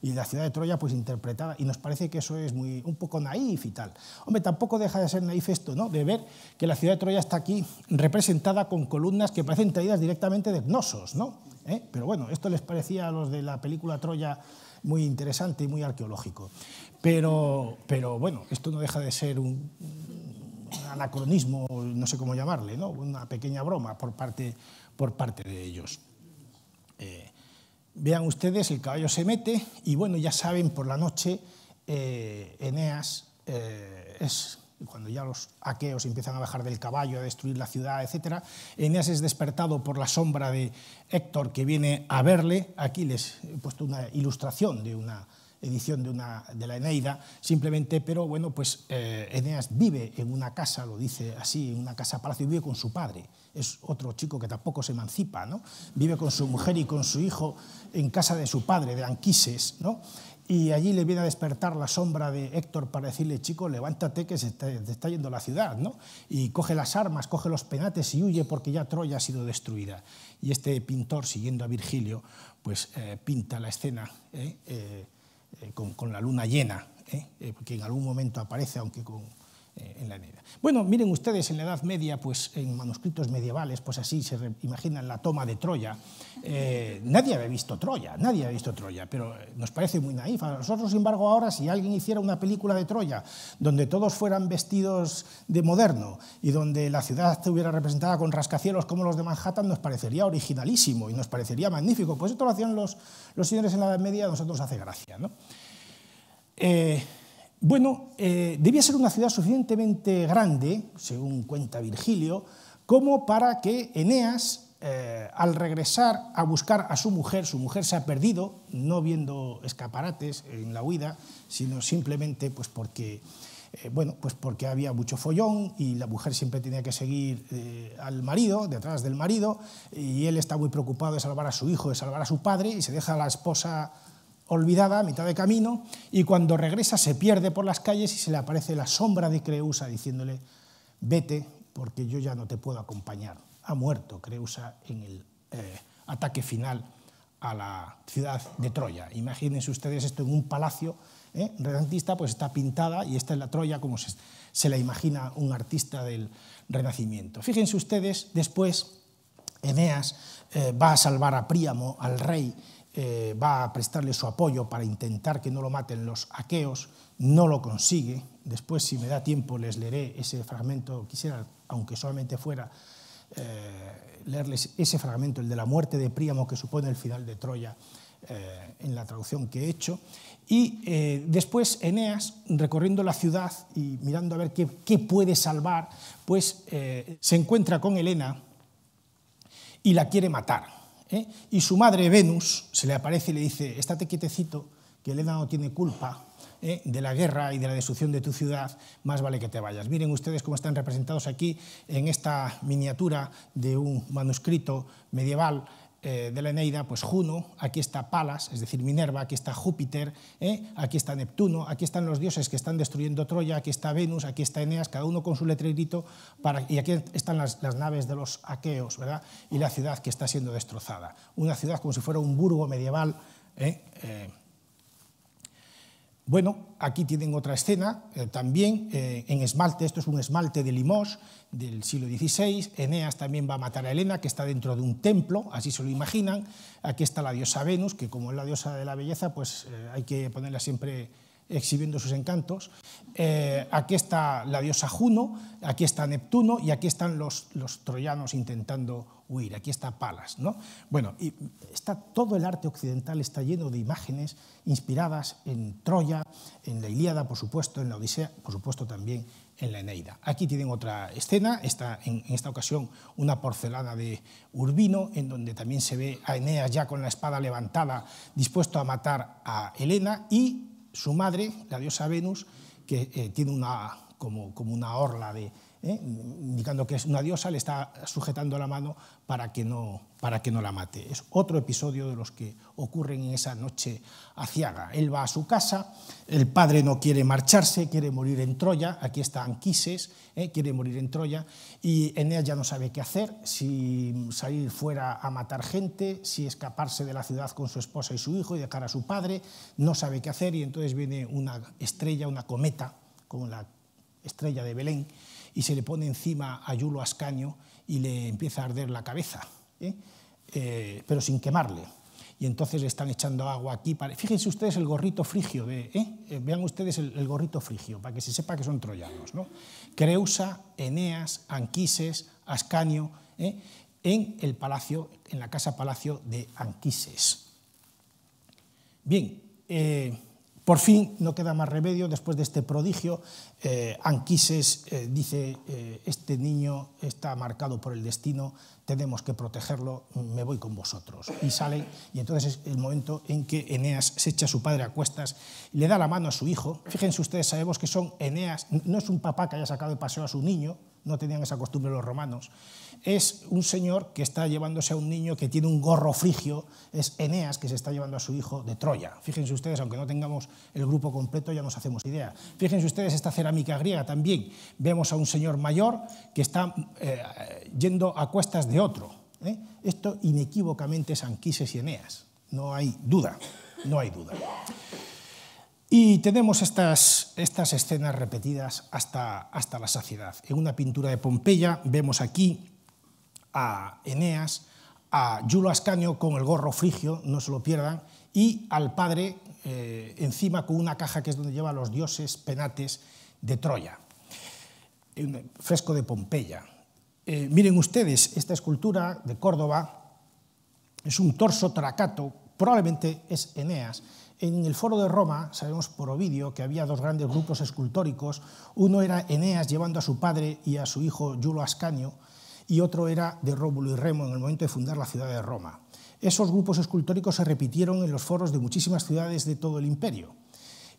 y la ciudad de Troya pues interpretada, y nos parece que eso es muy, un poco naif y tal. Hombre, tampoco deja de ser naif esto, ¿no? De ver que la ciudad de Troya está aquí representada con columnas que parecen traídas directamente de Gnosos, ¿no? ¿Eh? Pero bueno, esto les parecía a los de la película Troya muy interesante y muy arqueológico. Pero, bueno, esto no deja de ser un, anacronismo, no sé cómo llamarle, una pequeña broma por parte, de ellos. Eh, vean ustedes, el caballo se mete y bueno, ya saben, por la noche eh, Eneas eh, es cuando ya los aqueos empiezan a bajar del caballo, a destruir la ciudad, etc., Eneas es despertado por la sombra de Héctor que viene a verle. Aquí les he puesto una ilustración de una, edición de, una, de la Eneida, simplemente, pero bueno, pues eh, Eneas vive en una casa, lo dice así, en una casa palacio, vive con su padre, es otro chico que tampoco se emancipa, ¿no? Vive con su mujer y con su hijo en casa de su padre, de Anquises, ¿no? Y allí le viene a despertar la sombra de Héctor para decirle, chico, levántate que se está, te está yendo la ciudad, ¿no? Y coge las armas, coge los penates y huye porque ya Troya ha sido destruida. Y este pintor, siguiendo a Virgilio, pues eh, pinta la escena, ¿eh? eh eh, con, la luna llena, ¿eh? Eh, que en algún momento aparece, aunque con, eh, la Bueno, miren ustedes, en la Edad Media, pues en manuscritos medievales, pues así se imaginan la toma de Troya. Eh, nadie había visto Troya, nadie había visto Troya, pero eh, nos parece muy naif. nosotros, sin embargo, ahora si alguien hiciera una película de Troya donde todos fueran vestidos de moderno y donde la ciudad estuviera representada con rascacielos como los de Manhattan, nos parecería originalísimo y nos parecería magnífico. Pues esto lo hacían los, los señores en la Edad Media, a nosotros hace gracia, ¿no? Bueno, eh, debía ser una ciudad suficientemente grande, según cuenta Virgilio, como para que Eneas, eh, al regresar a buscar a su mujer, su mujer se ha perdido, no viendo escaparates en la huida, sino simplemente pues porque, eh, bueno, pues porque había mucho follón y la mujer siempre tenía que seguir al marido, detrás del marido, y él está muy preocupado de salvar a su hijo, de salvar a su padre, y se deja a la esposa olvidada a mitad de camino y cuando regresa se pierde por las calles y se le aparece la sombra de Creusa diciéndole, vete porque yo ya no te puedo acompañar. Ha muerto Creusa en el eh, ataque final a la ciudad de Troya. Imagínense ustedes esto en un palacio ¿eh? redentista, pues está pintada y esta es la Troya como se, la imagina un artista del Renacimiento. Fíjense ustedes, después Eneas eh, va a salvar a Príamo, al rey, eh, va a prestarle su apoyo para intentar que no lo maten los aqueos, no lo consigue. Después, si me da tiempo, les leeré ese fragmento, quisiera, aunque solamente fuera, eh, leerles ese fragmento, el de la muerte de Príamo, que supone el final de Troya, eh, en la traducción que he hecho. Y después Eneas, recorriendo la ciudad y mirando a ver qué, puede salvar, pues se encuentra con Helena y la quiere matar. ¿eh? y su madre Venus se le aparece y le dice, estate quietecito, que Helena no tiene culpa ¿eh? de la guerra y de la destrucción de tu ciudad, más vale que te vayas. Miren ustedes cómo están representados aquí en esta miniatura de un manuscrito medieval Eh, de la Eneida, pues Juno, aquí está Palas, es decir, Minerva, aquí está Júpiter, eh, aquí está Neptuno, aquí están los dioses que están destruyendo Troya, aquí está Venus, aquí está Eneas, cada uno con su letrerito, para, y aquí están las, naves de los aqueos, ¿verdad? Y la ciudad que está siendo destrozada. Una ciudad como si fuera un burgo medieval, eh, bueno, aquí tienen otra escena, eh, también eh, en esmalte, esto es un esmalte de limos del siglo XVI, Eneas también va a matar a Helena, que está dentro de un templo, así se lo imaginan, aquí está la diosa Venus, que como es la diosa de la belleza, pues eh, hay que ponerla siempre exhibiendo sus encantos, aquí está la diosa Juno, aquí está Neptuno y aquí están los troyanos intentando Uy, aquí está Palas. ¿no? Bueno, está, todo el arte occidental está lleno de imágenes inspiradas en Troya, en la Ilíada, por supuesto, en la Odisea, por supuesto también en la Eneida. Aquí tienen otra escena, está en, esta ocasión una porcelana de Urbino, en donde también se ve a Eneas ya con la espada levantada, dispuesto a matar a Helena, y su madre, la diosa Venus, que eh, tiene una, como, como una orla de, ¿eh? indicando que es una diosa, le está sujetando la mano para que, no, para que no la mate. Es otro episodio de los que ocurren en esa noche aciaga. Él va a su casa, el padre no quiere marcharse, quiere morir en Troya, aquí está Anquises, ¿eh? quiere morir en Troya, y Eneas ya no sabe qué hacer, si salir fuera a matar gente, si escaparse de la ciudad con su esposa y su hijo y dejar a su padre, no sabe qué hacer, y entonces viene una estrella, una cometa, como la estrella de Belén, y se le pone encima a Yulo Ascaño y le empieza a arder la cabeza, ¿eh? Eh, pero sin quemarle. Y entonces le están echando agua aquí. Para... Fíjense ustedes el gorrito frigio, ¿eh? vean ustedes el, gorrito frigio, para que se sepa que son troyanos. Creusa, Eneas, Anquises, Ascanio, en el palacio, en la casa palacio de Anquises. Bien, por fin, no queda más remedio, después de este prodigio, eh, Anquises eh, dice, eh, este niño está marcado por el destino, tenemos que protegerlo, me voy con vosotros. Y sale, y entonces es el momento en que Eneas se echa a su padre a cuestas, le da la mano a su hijo. Fíjense ustedes, sabemos que son Eneas, no es un papá que haya sacado de paseo a su niño, no tenían esa costumbre los romanos, es un señor que está llevándose a un niño que tiene un gorro frigio, es Eneas que se está llevando a su hijo de Troya. Fíjense ustedes, aunque no tengamos el grupo completo ya nos hacemos idea. Fíjense ustedes esta cerámica griega también. Vemos a un señor mayor que está eh, yendo a cuestas de otro. ¿eh? Esto inequívocamente es Anquises y Eneas, no hay duda, no hay duda. Y tenemos estas, estas escenas repetidas hasta, hasta la saciedad. En una pintura de Pompeya vemos aquí a Eneas, a Yulo Ascanio con el gorro frigio, no se lo pierdan, y al padre eh, encima con una caja que es donde lleva a los dioses penates de Troya, un fresco de Pompeya. Eh, miren ustedes, esta escultura de Córdoba es un torso tracato, probablemente es Eneas, en el foro de Roma, sabemos por Ovidio que había dos grandes grupos escultóricos. Uno era Eneas llevando a su padre y a su hijo Yulo Ascanio y otro era de Rómulo y Remo en el momento de fundar la ciudad de Roma. Esos grupos escultóricos se repitieron en los foros de muchísimas ciudades de todo el imperio.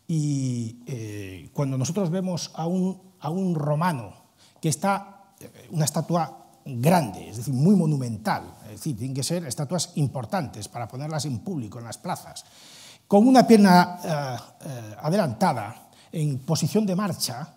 Y eh, cuando nosotros vemos a un, romano que está, eh, una estatua grande, es decir, muy monumental, es decir, tienen que ser estatuas importantes para ponerlas en público, en las plazas, con una pierna eh, adelantada, en posición de marcha,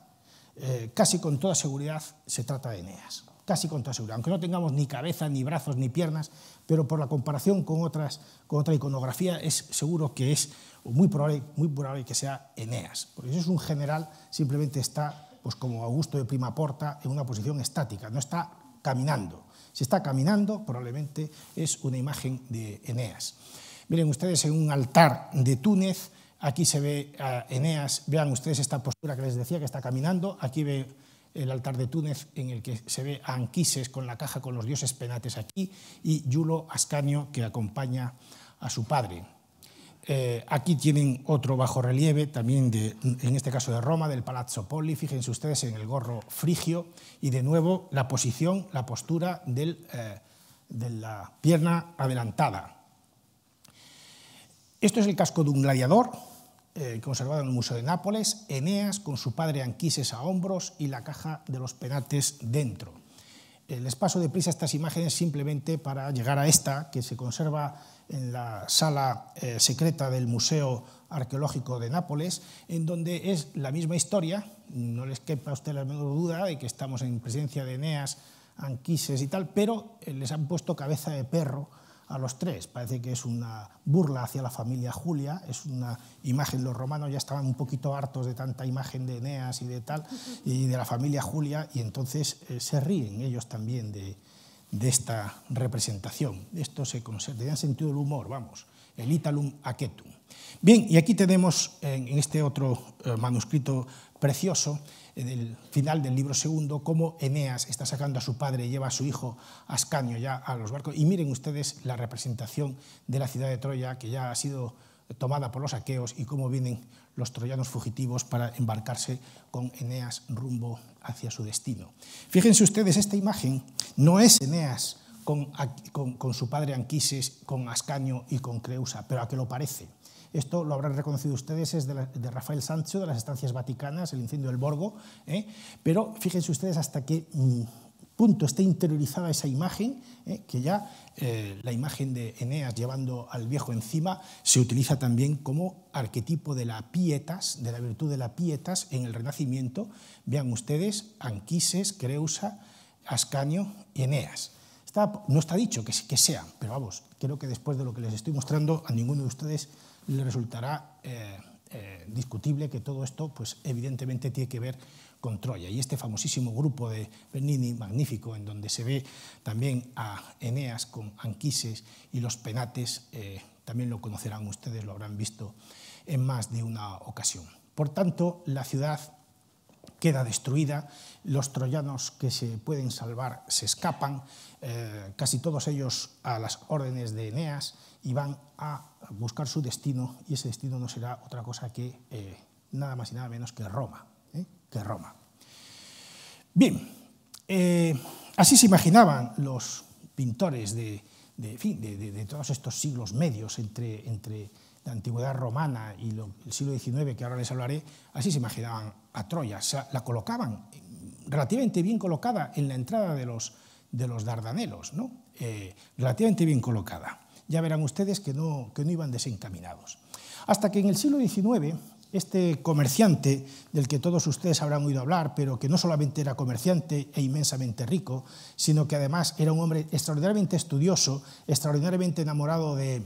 casi con toda seguridad se trata de Eneas casi con toda seguridad, aunque no tengamos ni cabeza, ni brazos, ni piernas, pero por la comparación con, otras, con otra iconografía es seguro que es muy probable, muy probable que sea Eneas, porque si es un general, simplemente está, pues como Augusto de prima porta en una posición estática, no está caminando. Si está caminando, probablemente es una imagen de Eneas. Miren ustedes en un altar de Túnez, aquí se ve a Eneas, vean ustedes esta postura que les decía que está caminando, aquí ve el altar de Túnez en el que se ve a Anquises con la caja con los dioses penates aquí y Yulo Ascanio que acompaña a su padre. Eh, aquí tienen otro bajorrelieve, también de, en este caso de Roma, del Palazzo Poli. Fíjense ustedes en el gorro frigio y de nuevo la posición, la postura eh, de la pierna adelantada. Esto es el casco de un gladiador, eh, conservado en el Museo de Nápoles, Eneas con su padre Anquises a hombros y la caja de los penates dentro. Eh, les paso deprisa estas imágenes simplemente para llegar a esta, que se conserva en la sala eh, secreta del Museo Arqueológico de Nápoles, en donde es la misma historia, no les quepa a usted la menor duda de que estamos en presencia de Eneas, Anquises y tal, pero les han puesto cabeza de perro a los tres. Parece que es una burla hacia la familia Julia, es una imagen, los romanos ya estaban un poquito hartos de tanta imagen de Eneas y de tal, y de la familia Julia, y entonces eh, se ríen ellos también de, de esta representación. Esto se considera sentido del humor, vamos, el Italum Aquetum. Bien, y aquí tenemos en este otro eh, manuscrito precioso eh, el final del libro segundo, cómo Eneas está sacando a su padre y lleva a su hijo Ascanio ya a los barcos. Y miren ustedes la representación de la ciudad de Troya, que ya ha sido tomada por los aqueos, y cómo vienen los troyanos fugitivos para embarcarse con Eneas rumbo hacia su destino. Fíjense ustedes, esta imagen no es Eneas con, con, su padre Anquises, con Ascanio y con Creusa, pero a qué lo parece esto lo habrán reconocido ustedes, es de, Rafael Sancho, de las estancias vaticanas, el incendio del Borgo, ¿eh? pero fíjense ustedes hasta qué mm, punto está interiorizada esa imagen, ¿eh? que ya eh, la imagen de Eneas llevando al viejo encima se utiliza también como arquetipo de la pietas, de la virtud de la pietas en el Renacimiento. Vean ustedes, Anquises, Creusa, Ascanio y Eneas. Está, no está dicho que, que sean, pero vamos, creo que después de lo que les estoy mostrando, a ninguno de ustedes le resultará eh, eh, discutible que todo esto, pues evidentemente, tiene que ver con Troya. Y este famosísimo grupo de Bernini, magnífico, en donde se ve también a Eneas con Anquises y los penates, eh, también lo conocerán ustedes, lo habrán visto en más de una ocasión. Por tanto, la ciudad queda destruida, los troyanos que se pueden salvar se escapan, eh, casi todos ellos a las órdenes de Eneas y van a buscar su destino y ese destino no será otra cosa que eh, nada más y nada menos que Roma. ¿eh? Que Roma. Bien, así se imaginaban los pintores de, de todos estos siglos medios entre, entre la antigüedad romana y el siglo XIX, que ahora les hablaré, así se imaginaban a Troya. la colocaban relativamente bien colocada en la entrada de los, de los dardanelos, ¿no? Eh, relativamente bien colocada. Ya verán ustedes que no, que no iban desencaminados. Hasta que en el siglo XIX, este comerciante del que todos ustedes habrán oído hablar, pero que no solamente era comerciante e inmensamente rico, sino que además era un hombre extraordinariamente estudioso, extraordinariamente enamorado de,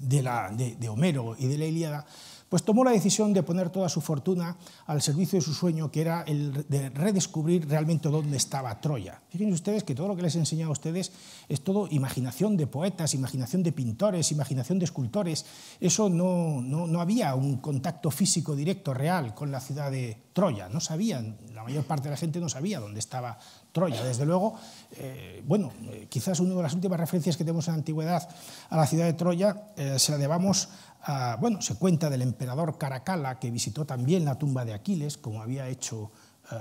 de, la, de, Homero y de la Ilíada, pues tomó la decisión de poner toda su fortuna al servicio de su sueño, que era el de redescubrir realmente dónde estaba Troya. Fíjense ustedes que todo lo que les he enseñado a ustedes es todo imaginación de poetas, imaginación de pintores, imaginación de escultores. Eso no, no, no había un contacto físico directo, real, con la ciudad de Troya. No sabían, la mayor parte de la gente no sabía dónde estaba Troya, desde luego, eh, bueno, eh, quizás una de las últimas referencias que tenemos en antigüedad a la ciudad de Troya eh, se la debamos a, bueno, se cuenta del emperador Caracalla, que visitó también la tumba de Aquiles, como había hecho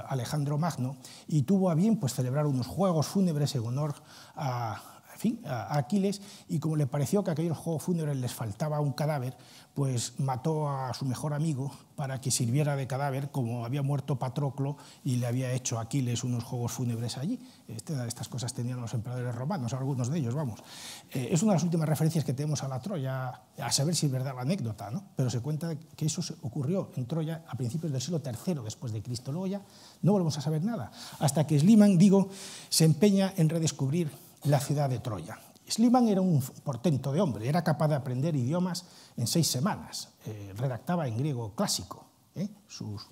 Alejandro Magno, y tuvo a bien pues, celebrar unos juegos fúnebres en honor a, en fin, a Aquiles, y como le pareció que a aquellos juegos fúnebres les faltaba un cadáver, pues mató a su mejor amigo para que sirviera de cadáver, como había muerto Patroclo y le había hecho a Aquiles unos juegos fúnebres allí. Este, estas cosas tenían los emperadores romanos, algunos de ellos, vamos. Eh, es una de las últimas referencias que tenemos a la Troya, a saber si es verdad la anécdota, ¿no? Pero se cuenta que eso ocurrió en Troya a principios del siglo III después de Cristo. Luego ya no volvemos a saber nada, hasta que Sliman, digo, se empeña en redescubrir la ciudad de Troya. Sliman era un portento de hombre, era capaz de aprender idiomas en seis semanas, eh, redactaba en griego clásico. ¿eh? Sus,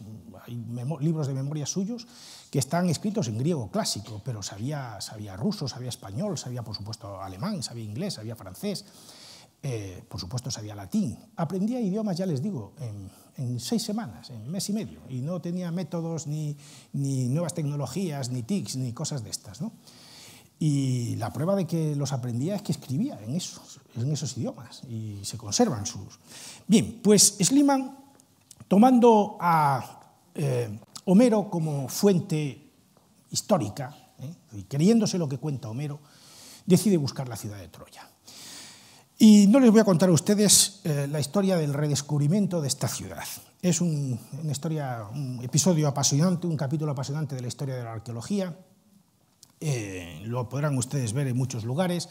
hay libros de memoria suyos que están escritos en griego clásico, pero sabía, sabía ruso, sabía español, sabía por supuesto alemán, sabía inglés, sabía francés, eh, por supuesto sabía latín. Aprendía idiomas, ya les digo, en, seis semanas, en mes y medio, y no tenía métodos ni, nuevas tecnologías, ni TICs, ni cosas de estas. Y la prueba de que los aprendía es que escribía en esos, en esos idiomas y se conservan sus. Bien, pues Sliman, tomando a eh, Homero como fuente histórica eh, y creyéndose lo que cuenta Homero, decide buscar la ciudad de Troya. Y no les voy a contar a ustedes eh, la historia del redescubrimiento de esta ciudad. Es una historia, un episodio apasionante, un capítulo apasionante de la historia de la arqueología eh, lo podrán ustedes ver en muchos lugares.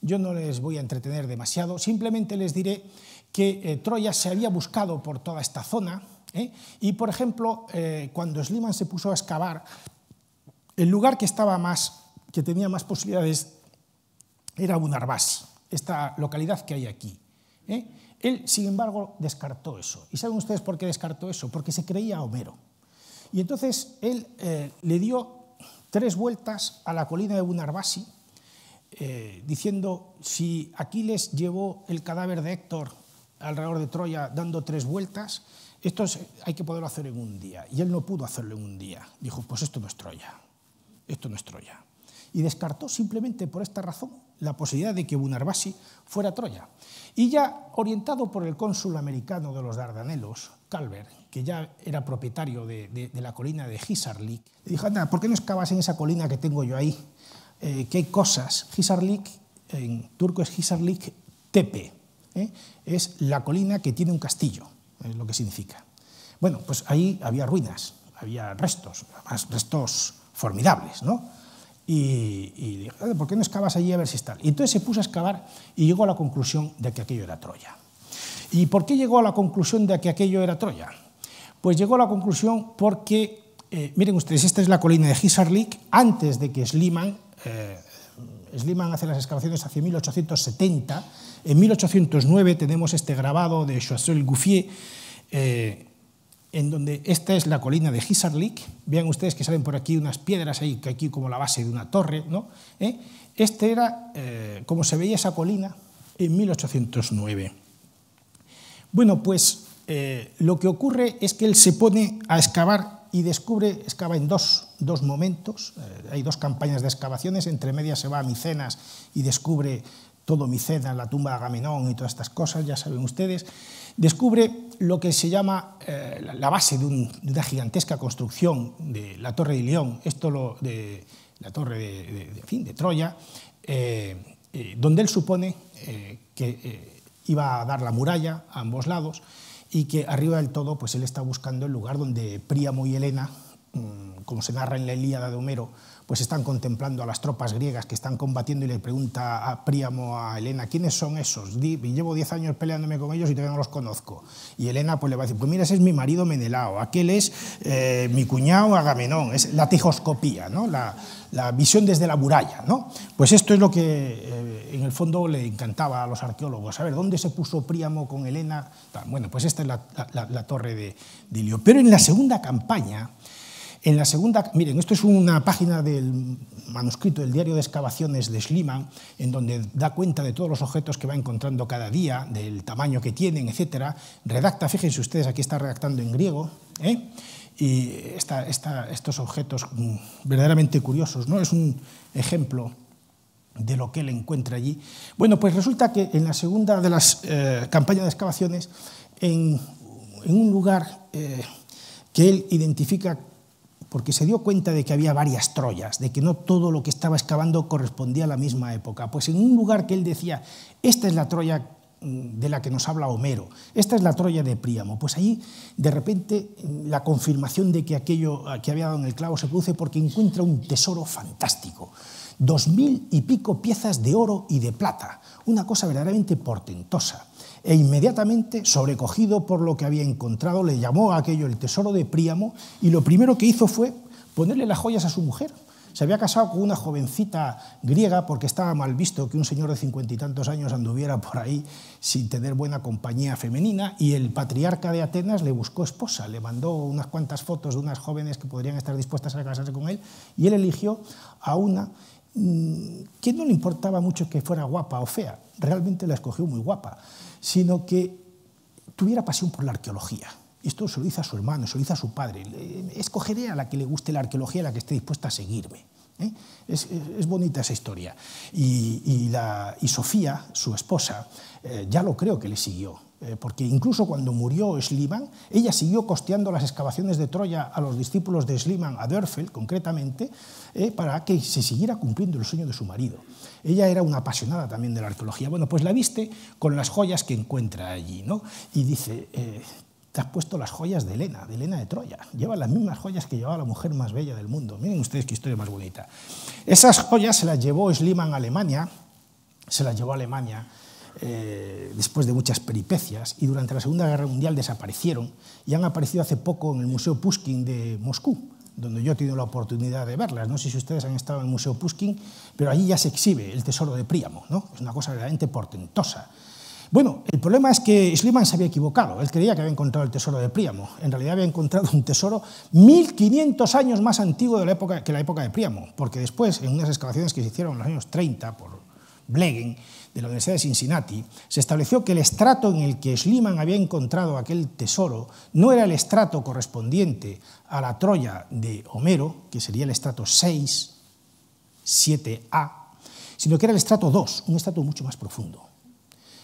Yo no les voy a entretener demasiado, simplemente les diré que eh, Troya se había buscado por toda esta zona ¿eh? y, por ejemplo, cuando Sliman se puso a excavar, el lugar que estaba más, que tenía más posibilidades era Bunarbás, esta localidad que hay aquí. Él, sin embargo, descartó eso. ¿Y saben ustedes por qué descartó eso? Porque se creía Homero. Y entonces él le dio tres vueltas a la colina de Bunarbasi, eh, diciendo, si Aquiles llevó el cadáver de Héctor alrededor de Troya dando tres vueltas, esto hay que poderlo hacer en un día. Y él no pudo hacerlo en un día. Dijo, pues esto no es Troya, esto no es Troya. Y descartó simplemente por esta razón la posibilidad de que Bunarbasi fuera Troya. Y ya orientado por el cónsul americano de los Dardanelos, que ya era propietario de, la colina de Hisarlik, le dijo, anda, ¿por qué no excavas en esa colina que tengo yo ahí? Eh, que hay cosas. Hisarlik, en turco es Hisarlik Tepe, ¿eh? es la colina que tiene un castillo, es lo que significa. Bueno, pues ahí había ruinas, había restos, restos formidables, ¿no? Y, dijo, ¿por qué no excavas allí a ver si está? Y entonces se puso a excavar y llegó a la conclusión de que aquello era Troya. ¿Y por qué llegó a la conclusión de que aquello era Troya? Pues llegó a la conclusión porque, eh, miren ustedes, esta es la colina de Hisarlik, antes de que Sliman, eh, Sliman hace las excavaciones hacia 1870, en 1809 tenemos este grabado de Choiseul Gouffier, eh, en donde esta es la colina de Hisarlik, vean ustedes que salen por aquí unas piedras ahí, que aquí como la base de una torre, ¿no? Este era como se veía esa colina en 1809. Bueno, pues eh, lo que ocurre es que él se pone a excavar y descubre, excava en dos, momentos, eh, hay dos campañas de excavaciones, entre medias se va a Micenas y descubre todo Micenas, la tumba de Agamenón y todas estas cosas, ya saben ustedes, descubre lo que se llama eh, la base de, una gigantesca construcción de la Torre de León, esto lo de la Torre de, de Troya, donde él supone que iba a dar la muralla a ambos lados y que arriba del todo pues él está buscando el lugar donde Príamo y Helena, mm, como se narra en la Ilíada de Homero, pues están contemplando a las tropas griegas que están combatiendo y le pregunta a Príamo, a Elena, ¿quiénes son esos? Llevo 10 años peleándome con ellos y todavía no los conozco. Y Elena pues le va a decir, pues mira, ese es mi marido Menelao, aquel es eh, mi cuñado Agamenón, es la tejoscopía, ¿no? La, visión desde la muralla. ¿no? Pues esto es lo que eh, en el fondo le encantaba a los arqueólogos, a saber dónde se puso Príamo con Elena. Bueno, pues esta es la, torre de, de Pero en la segunda campaña, en la segunda, miren, esto es una página del manuscrito del diario de excavaciones de Schliemann, en donde da cuenta de todos los objetos que va encontrando cada día, del tamaño que tienen, etc. Redacta, fíjense ustedes, aquí está redactando en griego, ¿eh? y estos objetos mm, verdaderamente curiosos, ¿no? Es un ejemplo de lo que él encuentra allí. Bueno, pues resulta que en la segunda de las eh, campañas de excavaciones, en, un lugar eh, que él identifica porque se dio cuenta de que había varias Troyas, de que no todo lo que estaba excavando correspondía a la misma época. Pues en un lugar que él decía, esta es la Troya mm, de la que nos habla Homero, esta es la Troya de Príamo, pues ahí de repente mm, la confirmación de que aquello ah, que había dado en el clavo se produce porque encuentra un tesoro fantástico, dos mil y pico piezas de oro y de plata, una cosa verdaderamente portentosa e inmediatamente, sobrecogido por lo que había encontrado, le llamó a aquello el tesoro de Príamo y lo primero que hizo fue ponerle las joyas a su mujer. Se había casado con una jovencita griega porque estaba mal visto que un señor de cincuenta y tantos años anduviera por ahí sin tener buena compañía femenina y el patriarca de Atenas le buscó esposa, le mandó unas cuantas fotos de unas jóvenes que podrían estar dispuestas a casarse con él y él eligió a una mm, que no le importaba mucho que fuera guapa o fea, realmente la escogió muy guapa sino que tuviera pasión por la arqueología. Esto se lo dice a su hermano, se lo dice a su padre. Escogeré a la que le guste la arqueología, a la que esté dispuesta a seguirme. ¿eh? Es, bonita esa historia. Y, Sofía, su esposa, eh, ya lo creo que le siguió, eh, porque incluso cuando murió Sliman, ella siguió costeando las excavaciones de Troya a los discípulos de Sliman, a Dörfeld concretamente, para que se siguiera cumpliendo el sueño de su marido. Ella era una apasionada también de la arqueología. Bueno, pues la viste con las joyas que encuentra allí, ¿no? Y dice, eh, te has puesto las joyas de Elena de Elena de Troya. Lleva las mismas joyas que llevaba la mujer más bella del mundo. Miren ustedes qué historia más bonita. Esas joyas se las llevó Schliemann a Alemania, se las llevó a Alemania eh, después de muchas peripecias y durante la Segunda Guerra Mundial desaparecieron y han aparecido hace poco en el Museo Pushkin de Moscú donde yo he tenido la oportunidad de verlas. No sé si ustedes han estado en el Museo Puskin, pero allí ya se exhibe el tesoro de Príamo. ¿no? Es una cosa verdaderamente portentosa. Bueno, el problema es que Schliemann se había equivocado. Él creía que había encontrado el tesoro de Príamo. En realidad había encontrado un tesoro 1500 años más antiguo de la época, que la época de Príamo, porque después, en unas excavaciones que se hicieron en los años 30 por Blegen, de la Universidad de Cincinnati, se estableció que el estrato en el que Schliemann había encontrado aquel tesoro no era el estrato correspondiente a la Troya de Homero, que sería el estrato 6, 7a, sino que era el estrato 2, un estrato mucho más profundo.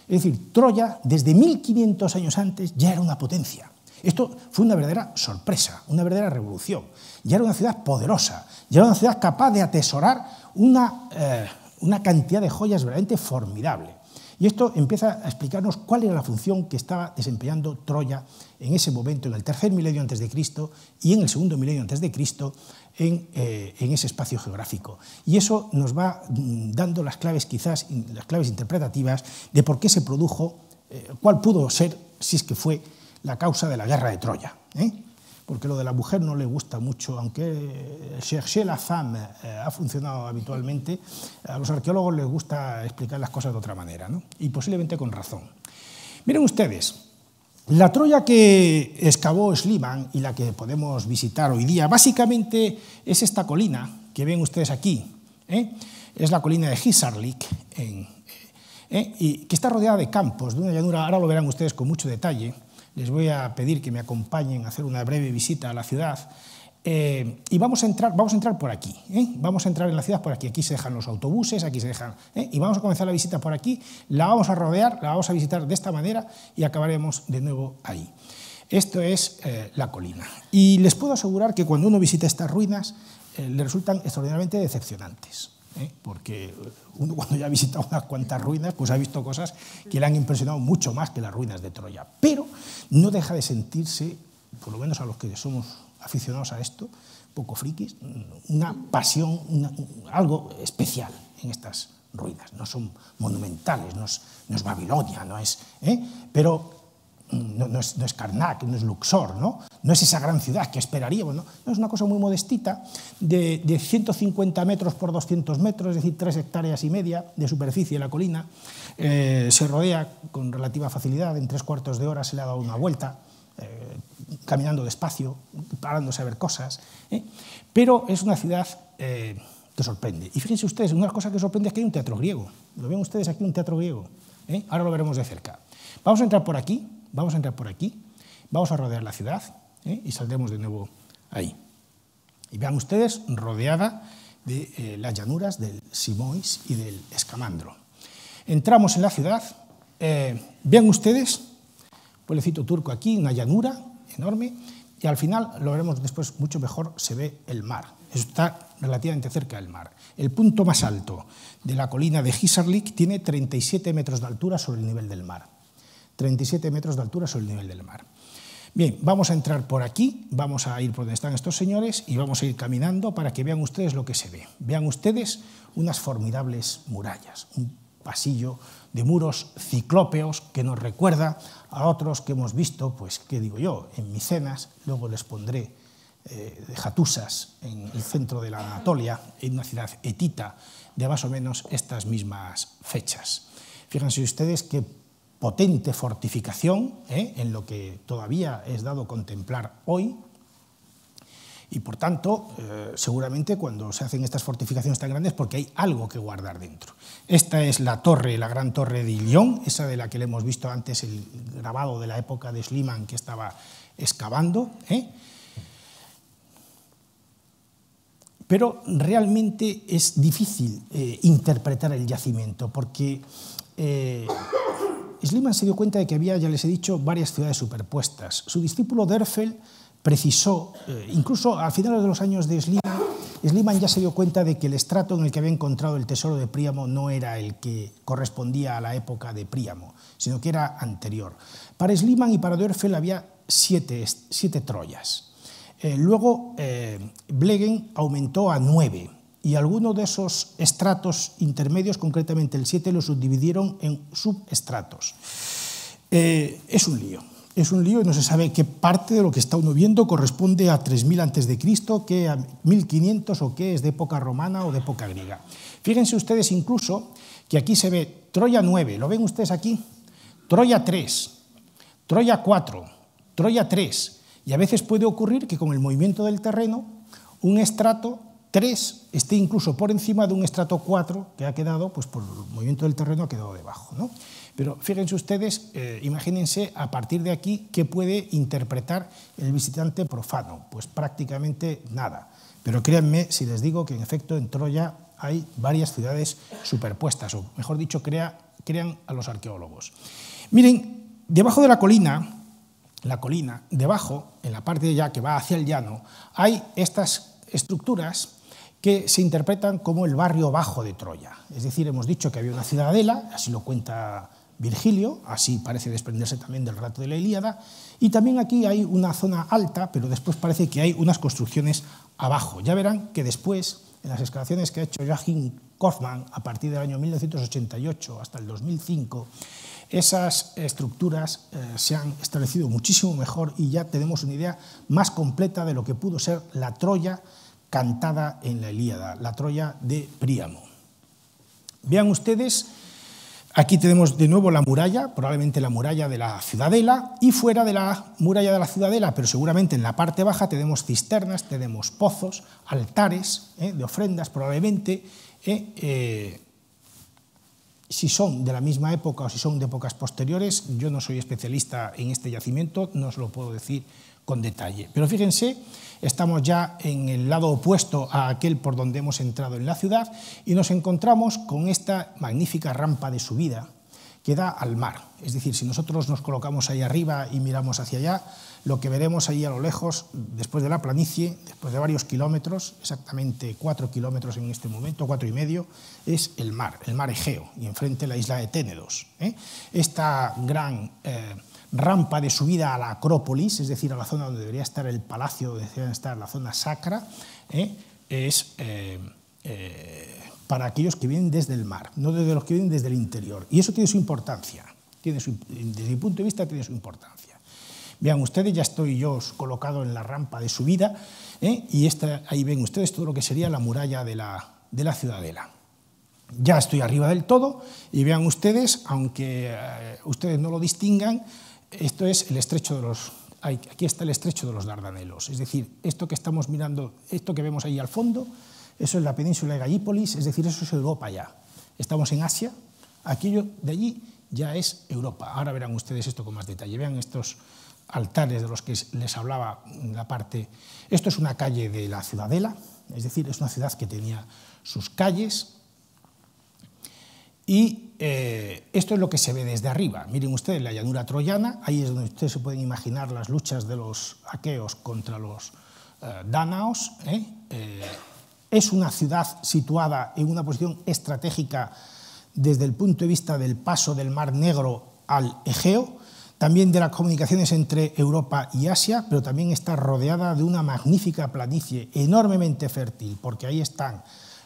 Es decir, Troya desde 1500 años antes ya era una potencia. Esto fue una verdadera sorpresa, una verdadera revolución. Ya era una ciudad poderosa, ya era una ciudad capaz de atesorar una, eh, una cantidad de joyas realmente formidable. Y esto empieza a explicarnos cuál era la función que estaba desempeñando Troya en ese momento, en el tercer milenio antes de Cristo y en el segundo milenio antes de Cristo, en, eh, ese espacio geográfico. Y eso nos va mm, dando las claves, quizás, las claves interpretativas de por qué se produjo, eh, cuál pudo ser, si es que fue, la causa de la guerra de Troya. ¿eh? Porque lo de la mujer no le gusta mucho, aunque chercher la femme ha funcionado habitualmente, a los arqueólogos les gusta explicar las cosas de otra manera, y posiblemente con razón. Miren ustedes, la Troya que excavó Schliemann y la que podemos visitar hoy día, básicamente es esta colina que ven ustedes aquí. ¿eh? Es la colina de Hisarlik, ¿eh? y que está rodeada de campos, de una llanura, ahora lo verán ustedes con mucho detalle. Les voy a pedir que me acompañen a hacer una breve visita a la ciudad eh, y vamos a, entrar, vamos a entrar por aquí, ¿eh? vamos a entrar en la ciudad por aquí, aquí se dejan los autobuses, aquí se dejan, ¿eh? y vamos a comenzar la visita por aquí, la vamos a rodear, la vamos a visitar de esta manera y acabaremos de nuevo ahí. Esto es la colina. Y les puedo asegurar que cuando uno visita estas ruinas le resultan extraordinariamente decepcionantes. porque uno cuando ya ha visitado unas cuantas ruinas, pues ha visto cosas que le han impresionado mucho más que las ruinas de Troya. Pero no deja de sentirse, por lo menos a los que somos aficionados a esto, poco frikis, una pasión, algo especial en estas ruinas. No son monumentales, no es, es Babilonia, no es, ¿eh? pero mm, no, es, Karnak, no es Luxor, ¿no? no es esa gran ciudad que esperaríamos, es una cosa muy modestita, de, 150 metros por 200 metros, es decir, tres hectáreas y media de superficie la colina, eh, se rodea con relativa facilidad, en tres cuartos de hora se le ha dado una vuelta, eh, caminando despacio, parándose a ver cosas, ¿eh? pero es una ciudad eh, que sorprende. Y fíjense ustedes, una cosa que sorprende es que hay un teatro griego. Lo ven ustedes aquí, un teatro griego. ¿eh? Ahora lo veremos de cerca. Vamos a entrar por aquí, vamos a entrar por aquí, vamos a rodear la ciudad y saldremos de nuevo ahí. Y vean ustedes, rodeada de las llanuras del Simois y del Escamandro. Entramos en la ciudad, vean ustedes, pueblecito turco aquí, una llanura, enorme y al final lo veremos después mucho mejor, se ve el mar. Está relativamente cerca del mar. El punto más alto de la colina de Gisarlik tiene 37 metros de altura sobre el nivel del mar. 37 metros de altura sobre el nivel del mar. Bien, vamos a entrar por aquí, vamos a ir por donde están estos señores y vamos a ir caminando para que vean ustedes lo que se ve. Vean ustedes unas formidables murallas, un pasillo de muros ciclópeos que nos recuerda a otros que hemos visto, pues, ¿qué digo yo?, en Micenas, luego les pondré eh, de Jatusas, en el centro de la Anatolia, en una ciudad etita, de más o menos estas mismas fechas. Fíjense ustedes qué potente fortificación, ¿eh? en lo que todavía es dado contemplar hoy, y por tanto, eh, seguramente cuando se hacen estas fortificaciones tan grandes porque hay algo que guardar dentro. Esta es la torre, la gran torre de Lyon esa de la que le hemos visto antes el grabado de la época de Schliemann que estaba excavando. ¿eh? Pero realmente es difícil eh, interpretar el yacimiento porque Schliemann se dio cuenta de que había, ya les he dicho, varias ciudades superpuestas. Su discípulo Derfel precisó, eh, incluso al finales de los años de Sliman, Sliman ya se dio cuenta de que el estrato en el que había encontrado el tesoro de Príamo no era el que correspondía a la época de Príamo, sino que era anterior. Para Sliman y para Dörfel había siete, Troyas. Eh, luego eh, Blegen aumentó a nueve y algunos de esos estratos intermedios, concretamente el siete, lo subdividieron en subestratos. es un lío es un lío, y no se sabe qué parte de lo que está uno viendo corresponde a 3000 Cristo, qué a 1500 o qué es de época romana o de época griega. Fíjense ustedes incluso que aquí se ve Troya 9, ¿lo ven ustedes aquí? Troya 3, Troya 4, Troya 3, y a veces puede ocurrir que con el movimiento del terreno un estrato 3 esté incluso por encima de un estrato 4 que ha quedado, pues por el movimiento del terreno ha quedado debajo. ¿no? Pero fíjense ustedes, eh, imagínense a partir de aquí qué puede interpretar el visitante profano. Pues prácticamente nada. Pero créanme si les digo que en efecto en Troya hay varias ciudades superpuestas, o mejor dicho, crea, crean a los arqueólogos. Miren, debajo de la colina, la colina, debajo, en la parte ya que va hacia el llano, hay estas estructuras que se interpretan como el barrio bajo de Troya. Es decir, hemos dicho que había una ciudadela, así lo cuenta Virgilio, así parece desprenderse también del rato de la Ilíada, y también aquí hay una zona alta, pero después parece que hay unas construcciones abajo. Ya verán que después, en las excavaciones que ha hecho Joachim Kaufmann a partir del año 1988 hasta el 2005, esas estructuras eh, se han establecido muchísimo mejor y ya tenemos una idea más completa de lo que pudo ser la Troya cantada en la Ilíada, la Troya de Príamo. Vean ustedes, aquí tenemos de nuevo la muralla, probablemente la muralla de la ciudadela, y fuera de la muralla de la ciudadela, pero seguramente en la parte baja tenemos cisternas, tenemos pozos, altares eh, de ofrendas probablemente. Eh, eh, si son de la misma época o si son de épocas posteriores, yo no soy especialista en este yacimiento, no os lo puedo decir con detalle. Pero fíjense estamos ya en el lado opuesto a aquel por donde hemos entrado en la ciudad y nos encontramos con esta magnífica rampa de subida que da al mar. Es decir, si nosotros nos colocamos ahí arriba y miramos hacia allá, lo que veremos ahí a lo lejos, después de la planicie, después de varios kilómetros, exactamente cuatro kilómetros en este momento, cuatro y medio, es el mar, el mar Egeo, y enfrente la isla de Ténedos. ¿eh? Esta gran eh, rampa de subida a la Acrópolis, es decir, a la zona donde debería estar el palacio, donde debería estar la zona sacra, ¿eh? es eh, eh, para aquellos que vienen desde el mar, no desde los que vienen desde el interior. Y eso tiene su importancia, tiene su, desde mi punto de vista tiene su importancia. Vean ustedes, ya estoy yo colocado en la rampa de subida y esta, ahí ven ustedes todo lo que sería la muralla de la ciudadela. Ya estoy arriba del todo y vean ustedes, aunque ustedes no lo distingan, esto es el estrecho de los aquí está el estrecho de los Dardanelos, es decir, esto que estamos mirando, esto que vemos ahí al fondo, eso es la península de Gallípolis, es decir, eso es Europa ya. Estamos en Asia, aquello de allí ya es Europa. Ahora verán ustedes esto con más detalle. Vean estos altares de los que les hablaba en la parte. Esto es una calle de la ciudadela, es decir, es una ciudad que tenía sus calles, y eh, esto es lo que se ve desde arriba. Miren ustedes la llanura troyana, ahí es donde ustedes se pueden imaginar las luchas de los aqueos contra los eh, dánaos. ¿eh? es una ciudad situada en una posición estratégica desde el punto de vista del paso del Mar Negro al Egeo, también de las comunicaciones entre Europa y Asia, pero también está rodeada de una magnífica planicie enormemente fértil, porque ahí están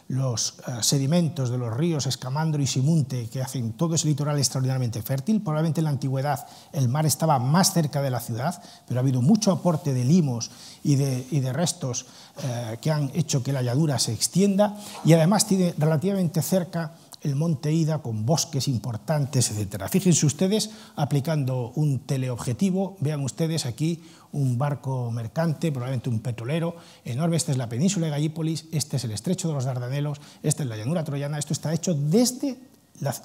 los eh, sedimentos de los ríos Escamandro y Simunte, que hacen todo ese litoral extraordinariamente fértil. Probablemente en la antigüedad el mar estaba más cerca de la ciudad, pero ha habido mucho aporte de limos y de, restos eh, que han hecho que la halladura se extienda y además tiene relativamente cerca el monte Ida con bosques importantes, etc. Fíjense ustedes, aplicando un teleobjetivo, vean ustedes aquí un barco mercante, probablemente un petrolero, enorme, esta es la península de Gallípolis, este es el estrecho de los Dardanelos, esta es la llanura troyana, esto está hecho desde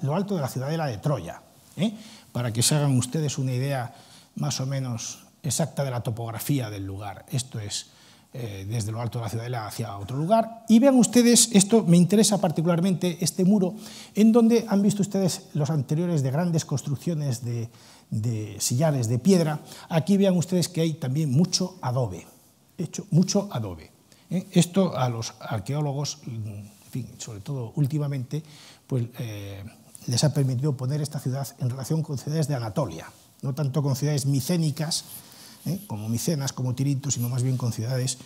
lo alto de la ciudadela de Troya, ¿eh? para que se hagan ustedes una idea más o menos exacta de la topografía del lugar. Esto es eh, desde lo alto de la ciudadela hacia otro lugar. Y vean ustedes, esto me interesa particularmente, este muro, en donde han visto ustedes los anteriores de grandes construcciones de, sillares de piedra. Aquí vean ustedes que hay también mucho adobe, hecho mucho adobe. ¿eh? Esto a los arqueólogos, sobre todo últimamente, pues, eh, les ha permitido poner esta ciudad en relación con ciudades de Anatolia, no tanto con ciudades micénicas, ¿eh? como Micenas, como Tirinto, sino más bien con ciudades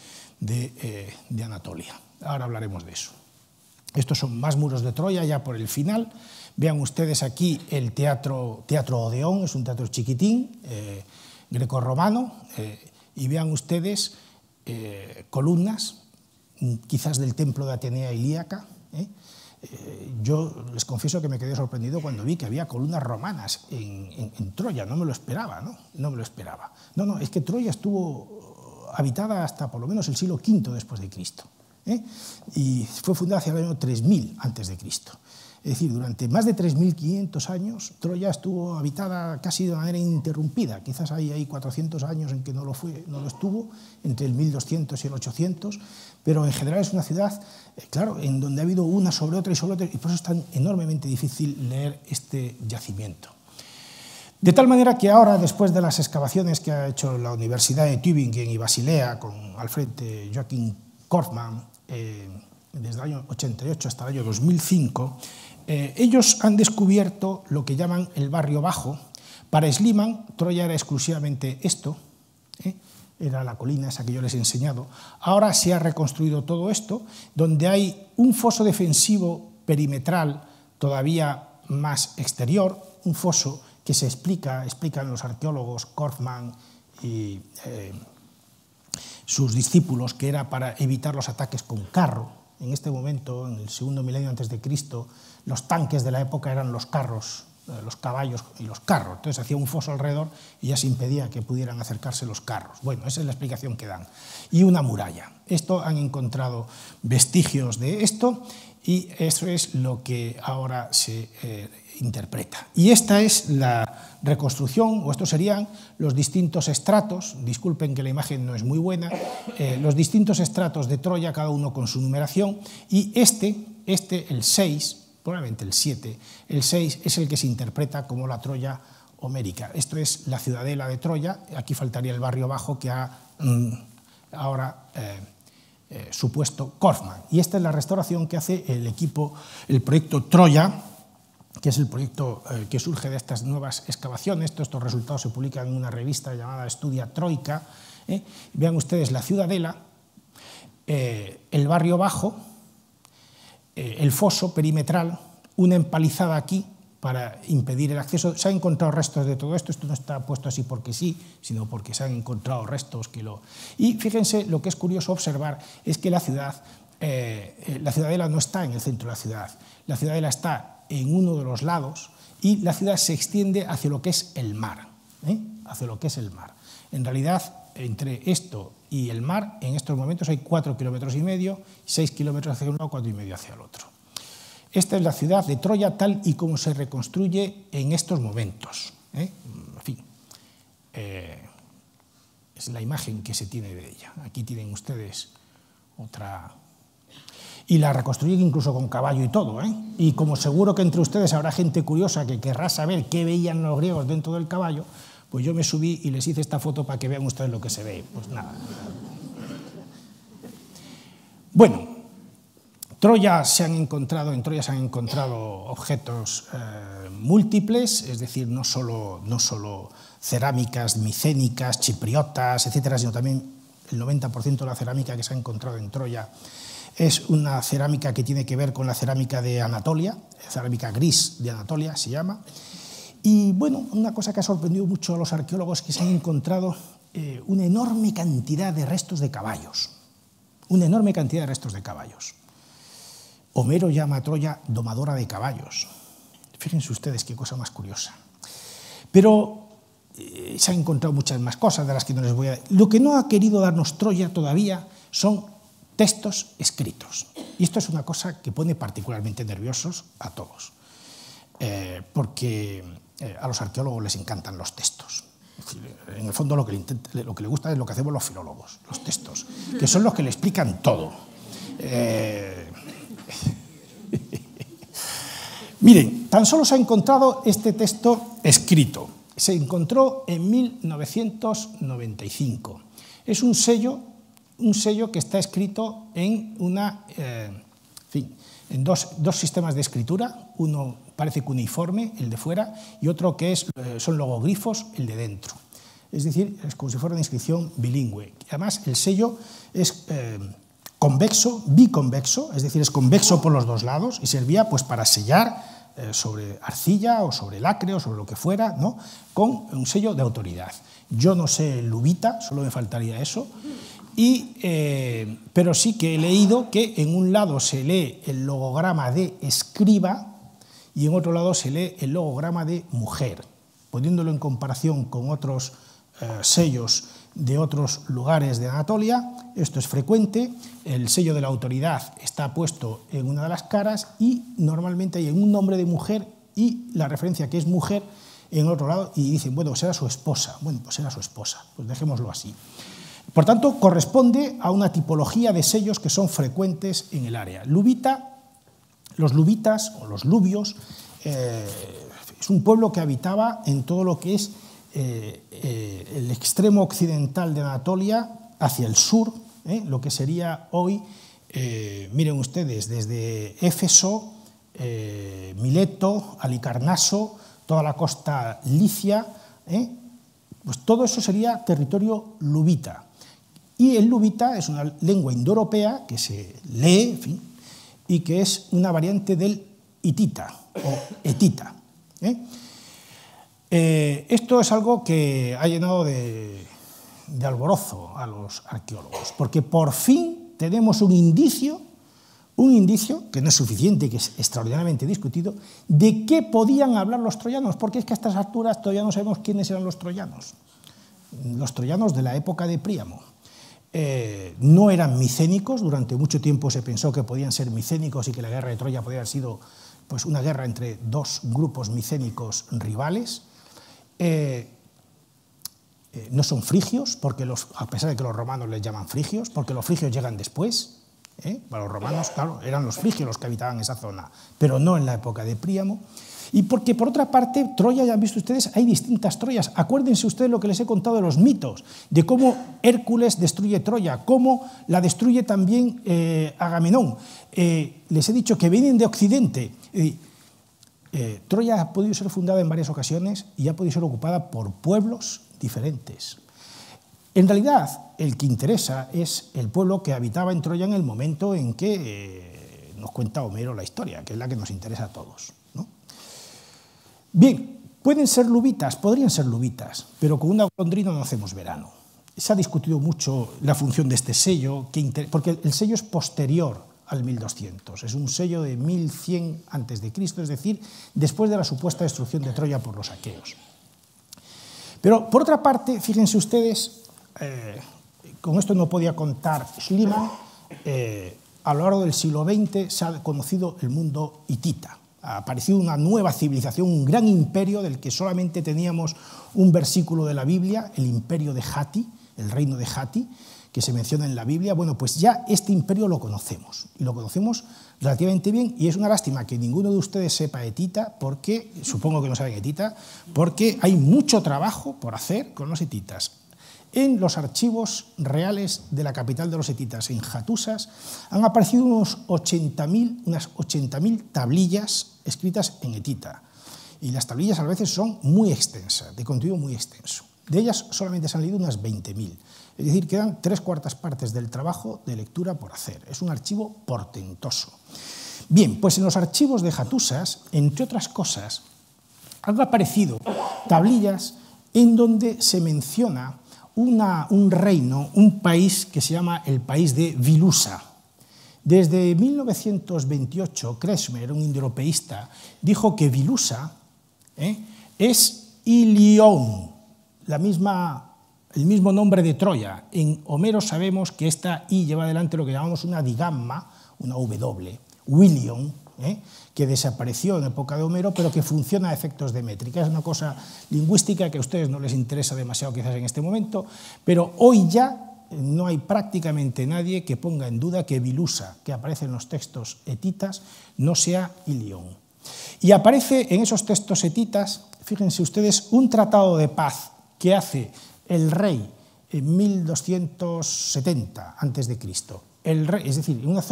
eh, de, Anatolia. Ahora hablaremos de eso. Estos son más muros de Troya, ya por el final. Vean ustedes aquí el teatro, teatro Odeón, es un teatro chiquitín, eh, grecorromano, y vean ustedes columnas, mm, quizás del templo de Atenea Ilíaca, eh, yo les confieso que me quedé sorprendido cuando vi que había columnas romanas en, Troya, no me lo esperaba, ¿no? No me lo esperaba. No, no, es que Troya estuvo habitada hasta por lo menos el siglo V después de Cristo. ¿eh? Y fue fundada hacia el año 3000 antes de Cristo. Es decir, durante más de 3.500 años, Troya estuvo habitada casi de manera interrumpida. Quizás hay, hay 400 años en que no lo, fue, no lo estuvo, entre el 1200 y el 800, pero en general es una ciudad, eh, claro, en donde ha habido una sobre otra y sobre otra, y por eso es tan enormemente difícil leer este yacimiento. De tal manera que ahora, después de las excavaciones que ha hecho la Universidad de Tübingen y Basilea con al frente Joaquín Korfmann, eh, desde el año 88 hasta el año 2005, eh, ellos han descubierto lo que llaman el barrio bajo. Para Sliman, Troya era exclusivamente esto, era la colina esa que yo les he enseñado. Ahora se ha reconstruido todo esto, donde hay un foso defensivo perimetral todavía más exterior, un foso que se explica, explican los arqueólogos Korfman y eh, sus discípulos, que era para evitar los ataques con carro. En este momento, en el segundo milenio antes de Cristo, los tanques de la época eran los carros eh, los caballos y los carros. Entonces hacía un foso alrededor y ya se impedía que pudieran acercarse los carros. Bueno, esa es la explicación que dan. Y una muralla. Esto han encontrado vestigios de esto y eso es lo que ahora se eh, interpreta. Y esta es la reconstrucción, o estos serían los distintos estratos, disculpen que la imagen no es muy buena, eh, los distintos estratos de Troya, cada uno con su numeración, y este, este el 6, probablemente el 7, el 6 es el que se interpreta como la Troya homérica. Esto es la ciudadela de Troya, aquí faltaría el barrio bajo que ha mm, ahora eh, eh, supuesto Korfman... Y esta es la restauración que hace el equipo, el proyecto Troya, que es el proyecto eh, que surge de estas nuevas excavaciones. Todos estos resultados se publican en una revista llamada Estudia Troica. Vean ustedes la ciudadela, el barrio bajo, eh, el foso perimetral, una empalizada aquí para impedir el acceso. Se han encontrado restos de todo esto, esto no está puesto así porque sí, sino porque se han encontrado restos que lo... Y fíjense, lo que es curioso observar es que la ciudad, eh, eh, la ciudadela no está en el centro de la ciudad, la ciudadela está en uno de los lados y la ciudad se extiende hacia lo que es el mar, hacia lo que es el mar. En realidad, entre esto y el mar en estos momentos hay cuatro kilómetros y medio, seis kilómetros hacia uno, cuatro y medio hacia el otro. Esta es la ciudad de Troya tal y como se reconstruye en estos momentos. ¿eh? En fin, eh, es la imagen que se tiene de ella. Aquí tienen ustedes otra... Y la reconstruyen incluso con caballo y todo. ¿eh? Y como seguro que entre ustedes habrá gente curiosa que querrá saber qué veían los griegos dentro del caballo, pues yo me subí y les hice esta foto para que vean ustedes lo que se ve. Pues nada. Bueno, Troya se han encontrado, en Troya se han encontrado objetos eh, múltiples, es decir, no solo, no solo cerámicas micénicas, chipriotas, etcétera, sino también el 90% de la cerámica que se ha encontrado en Troya es una cerámica que tiene que ver con la cerámica de Anatolia, cerámica gris de Anatolia se llama, y bueno, una cosa que ha sorprendido mucho a los arqueólogos es que se han encontrado eh, una enorme cantidad de restos de caballos. Una enorme cantidad de restos de caballos. Homero llama a Troya domadora de caballos. Fíjense ustedes qué cosa más curiosa. Pero eh, se han encontrado muchas más cosas de las que no les voy a... Lo que no ha querido darnos Troya todavía son textos escritos. Y esto es una cosa que pone particularmente nerviosos a todos, eh, porque eh, a los arqueólogos les encantan los textos. en el fondo lo que, le gusta es lo que hacemos los filólogos, los textos, que son los que le explican todo. Eh, [laughs] miren, tan solo se ha encontrado este texto escrito. Se encontró en 1995. Es un sello, un sello que está escrito en una, eh, dos, dos sistemas de escritura, uno parece uniforme el de fuera, y otro que es, eh, son logogrifos, el de dentro. Es decir, es como si fuera una inscripción bilingüe. Además, el sello es eh, convexo, biconvexo, es decir, es convexo por los dos lados y servía pues, para sellar eh, sobre arcilla o sobre lacre o sobre lo que fuera, ¿no? con un sello de autoridad. Yo no sé lubita, solo me faltaría eso. pero sí que he leído que en un lado se lee el logograma de escriba, y en otro lado se lee el logograma de mujer, poniéndolo en comparación con otros eh, sellos de otros lugares de Anatolia. Esto es frecuente, el sello de la autoridad está puesto en una de las caras y normalmente hay un nombre de mujer y la referencia que es mujer en otro lado y dicen, bueno, será su esposa. Bueno, pues era su esposa, pues dejémoslo así. Por tanto, corresponde a una tipología de sellos que son frecuentes en el área. Lubita los lubitas o los lubios eh, es un pueblo que habitaba en todo lo que es eh, eh, el extremo occidental de Anatolia hacia el sur, lo que sería hoy, miren ustedes, desde Éfeso, Mileto, Alicarnaso, toda la costa licia, pues todo eso sería territorio lubita. Y el lubita es una lengua indoeuropea que se lee, en fin, y que es una variante del hitita o etita. ¿eh? Eh, esto es algo que ha llenado de, de alborozo a los arqueólogos, porque por fin tenemos un indicio, un indicio que no es suficiente y que es extraordinariamente discutido, de qué podían hablar los troyanos, porque es que a estas alturas todavía no sabemos quiénes eran los troyanos, los troyanos de la época de Príamo. Eh, no eran micénicos, durante mucho tiempo se pensó que podían ser micénicos y que la guerra de Troya podía haber sido pues, una guerra entre dos grupos micénicos rivales. Eh, eh, no son frigios, porque a pesar de que los romanos les llaman frigios, porque los frigios llegan después. Para los romanos, claro, eran los frigios los que habitaban esa zona, pero no en la época de Príamo. Y porque por otra parte, Troya, ya han visto ustedes, hay distintas Troyas. Acuérdense ustedes lo que les he contado de los mitos, de cómo Hércules destruye Troya, cómo la destruye también eh, Agamenón. Eh, les he dicho que vienen de Occidente. Eh, Troya ha podido ser fundada en varias ocasiones y ha podido ser ocupada por pueblos diferentes. En realidad, el que interesa es el pueblo que habitaba en Troya en el momento en que nos cuenta Homero la historia, que es la que nos interesa a todos. Bien, pueden ser lubitas, podrían ser lubitas, pero con una golondrina no hacemos verano. Se ha discutido mucho la función de este sello, porque el sello es posterior al 1200, es un sello de 1100 a.C., es decir, después de la supuesta destrucción de Troya por los aqueos. Pero, por otra parte, fíjense ustedes, eh, con esto no podía contar Schlima, eh, a lo largo del siglo XX se ha conocido el mundo hitita ha aparecido una nueva civilización, un gran imperio del que solamente teníamos un versículo de la Biblia, el imperio de Hati, el reino de Hati, que se menciona en la Biblia. Bueno, pues ya este imperio lo conocemos, y lo conocemos relativamente bien, y es una lástima que ninguno de ustedes sepa Etita, porque, supongo que no saben Etita, porque hay mucho trabajo por hacer con los etitas. En los archivos reales de la capital de los etitas, en Hatusas, han aparecido unos unas 80.000 tablillas escritas en etita. Y las tablillas a veces son muy extensas, de contenido muy extenso. De ellas solamente se han leído unas 20.000. Es decir, quedan tres cuartas partes del trabajo de lectura por hacer. Es un archivo portentoso. Bien, pues en los archivos de Jatusas, entre otras cosas, han aparecido tablillas en donde se menciona un reino, un país que se llama el país de Vilusa, desde 1928, Kresmer, un indoeuropeísta, dijo que Vilusa ¿eh? es Ilión, el mismo nombre de Troya. En Homero sabemos que esta I lleva adelante lo que llamamos una digamma, una W, William, ¿eh? que desapareció en época de Homero, pero que funciona a efectos de métrica. Es una cosa lingüística que a ustedes no les interesa demasiado quizás en este momento, pero hoy ya no hay prácticamente nadie que ponga en duda que Vilusa, que aparece en los textos etitas, no sea Ilión. Y aparece en esos textos etitas, fíjense ustedes, un tratado de paz que hace el rey en 1270 a.C. El rey, es decir, una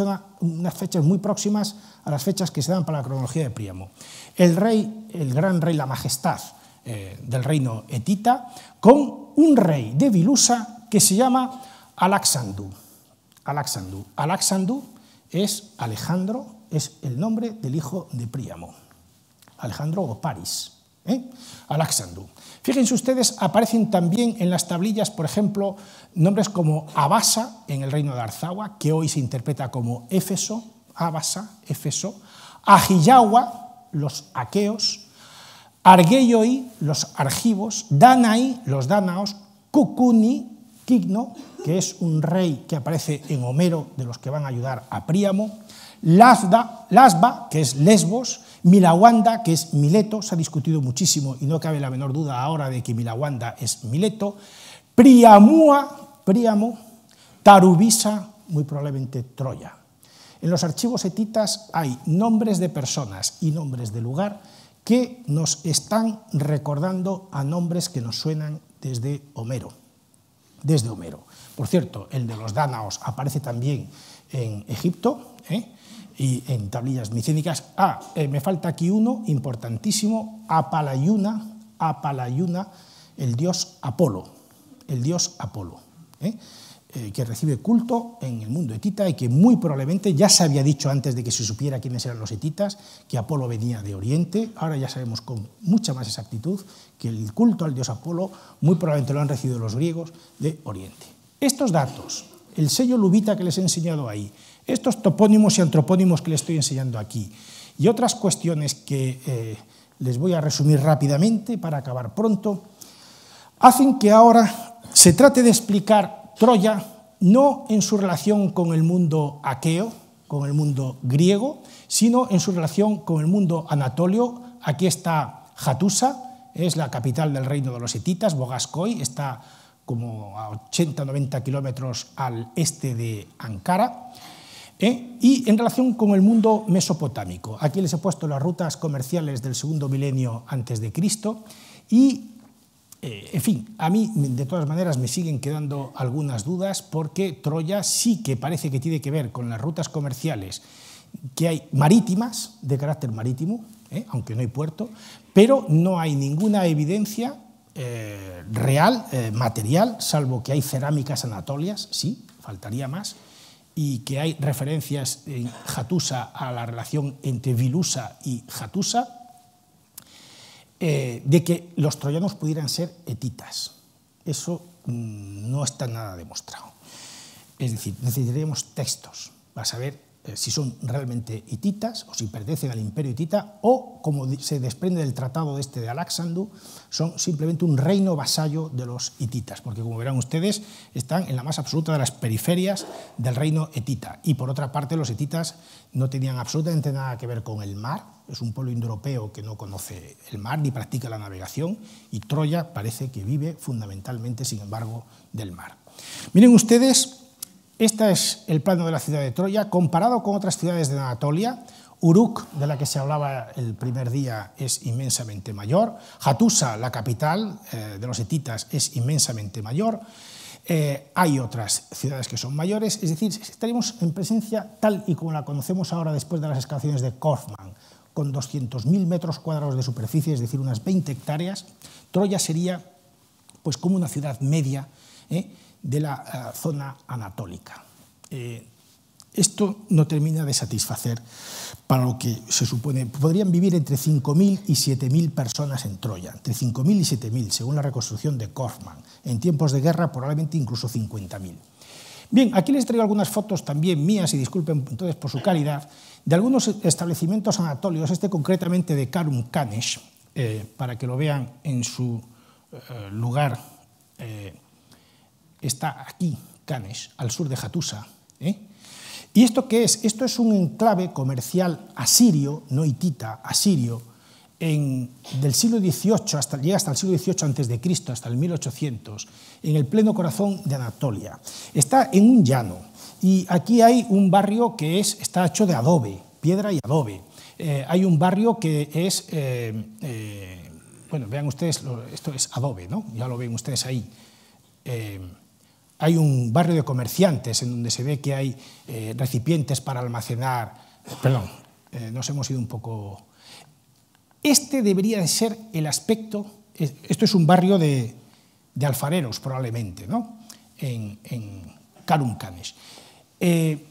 unas fechas muy próximas a las fechas que se dan para la cronología de Príamo. El rey, el gran rey, la majestad eh, del reino etita, con un rey de Vilusa que se llama Alaxandú. Alaxandú. es Alejandro, es el nombre del hijo de Príamo. Alejandro o Paris. ¿eh? Fíjense ustedes, aparecen también en las tablillas, por ejemplo, nombres como Abasa en el reino de Arzawa, que hoy se interpreta como Éfeso, Abasa, Éfeso, Ajiyawa, los aqueos, Argeioi, los argivos, ...Danaí, los danaos, Cucuni, Quigno, que es un rey que aparece en Homero, de los que van a ayudar a Príamo, Lasba, que es Lesbos, Milawanda, que es Mileto, se ha discutido muchísimo y no cabe la menor duda ahora de que Milawanda es Mileto, Priamua, Príamo, Tarubisa, muy probablemente Troya. En los archivos etitas hay nombres de personas y nombres de lugar que nos están recordando a nombres que nos suenan desde Homero desde Homero. Por cierto, el de los dánaos aparece también en Egipto ¿eh? y en tablillas micénicas. Ah, eh, me falta aquí uno importantísimo, Apalayuna, Apalayuna, el dios Apolo, el dios Apolo. ¿eh? Eh, que recibe culto en el mundo etita y que muy probablemente ya se había dicho antes de que se supiera quiénes eran los etitas que Apolo venía de Oriente, ahora ya sabemos con mucha más exactitud que el culto al dios Apolo muy probablemente lo han recibido los griegos de Oriente. Estos datos, el sello lubita que les he enseñado ahí, estos topónimos y antropónimos que les estoy enseñando aquí y otras cuestiones que eh, les voy a resumir rápidamente para acabar pronto, hacen que ahora se trate de explicar Troya no en su relación con el mundo aqueo, con el mundo griego, sino en su relación con el mundo anatolio. Aquí está Jatusa, es la capital del reino de los hititas, Bogascoy, está como a 80-90 kilómetros al este de Ankara. ¿eh? y en relación con el mundo mesopotámico. Aquí les he puesto las rutas comerciales del segundo milenio antes de Cristo y eh, en fin, a mí de todas maneras me siguen quedando algunas dudas porque Troya sí que parece que tiene que ver con las rutas comerciales que hay marítimas, de carácter marítimo, eh, aunque no hay puerto, pero no hay ninguna evidencia eh, real, material, salvo que hay cerámicas anatolias, sí, faltaría más, y que hay referencias en Jatusa a la relación entre Vilusa y Jatusa, eh, de que los troyanos pudieran ser hititas. Eso mm, no está nada demostrado. Es decir, necesitaríamos textos para saber eh, si son realmente hititas o si pertenecen al imperio hitita o, como se desprende del tratado este de Alaxandu, son simplemente un reino vasallo de los hititas, porque como verán ustedes, están en la más absoluta de las periferias del reino hitita. Y por otra parte, los hititas no tenían absolutamente nada que ver con el mar, es un pueblo indoeuropeo que no conoce el mar ni practica la navegación y Troya parece que vive fundamentalmente, sin embargo, del mar. Miren ustedes, este es el plano de la ciudad de Troya comparado con otras ciudades de Anatolia. Uruk, de la que se hablaba el primer día, es inmensamente mayor. Hatusa, la capital eh, de los etitas, es inmensamente mayor. Eh, hay otras ciudades que son mayores, es decir, estaremos en presencia tal y como la conocemos ahora después de las excavaciones de Korfman con 200.000 metros cuadrados de superficie, es decir, unas 20 hectáreas, Troya sería pues, como una ciudad media ¿eh? de la eh, zona anatólica. Eh, esto no termina de satisfacer para lo que se supone. Podrían vivir entre 5.000 y 7.000 personas en Troya, entre 5.000 y 7.000, según la reconstrucción de Kaufman. En tiempos de guerra, probablemente incluso 50.000. Bien, aquí les traigo algunas fotos también mías, y disculpen entonces por su calidad, de algunos establecimientos anatolios, este concretamente de Karum Kanesh, eh, para que lo vean en su eh, lugar, eh, está aquí, Kanesh, al sur de Hatusa. ¿Y esto qué es? Esto es un enclave comercial asirio, no hitita, asirio, del siglo XVIII, hasta, llega hasta el siglo XVIII antes de Cristo, hasta el 1800, en el pleno corazón de Anatolia. Está en un llano, y aquí hay un barrio que está hecho de adobe, piedra y adobe. Eh, hay un barrio que es, eh, eh, bueno, vean ustedes, esto es adobe, ¿no? Ya lo ven ustedes ahí. hay un barrio de comerciantes en donde se ve que hay recipientes para almacenar, perdón, nos hemos ido un poco... Este debería ser el aspecto, esto es un barrio de, alfareros probablemente, ¿no? En, en eh,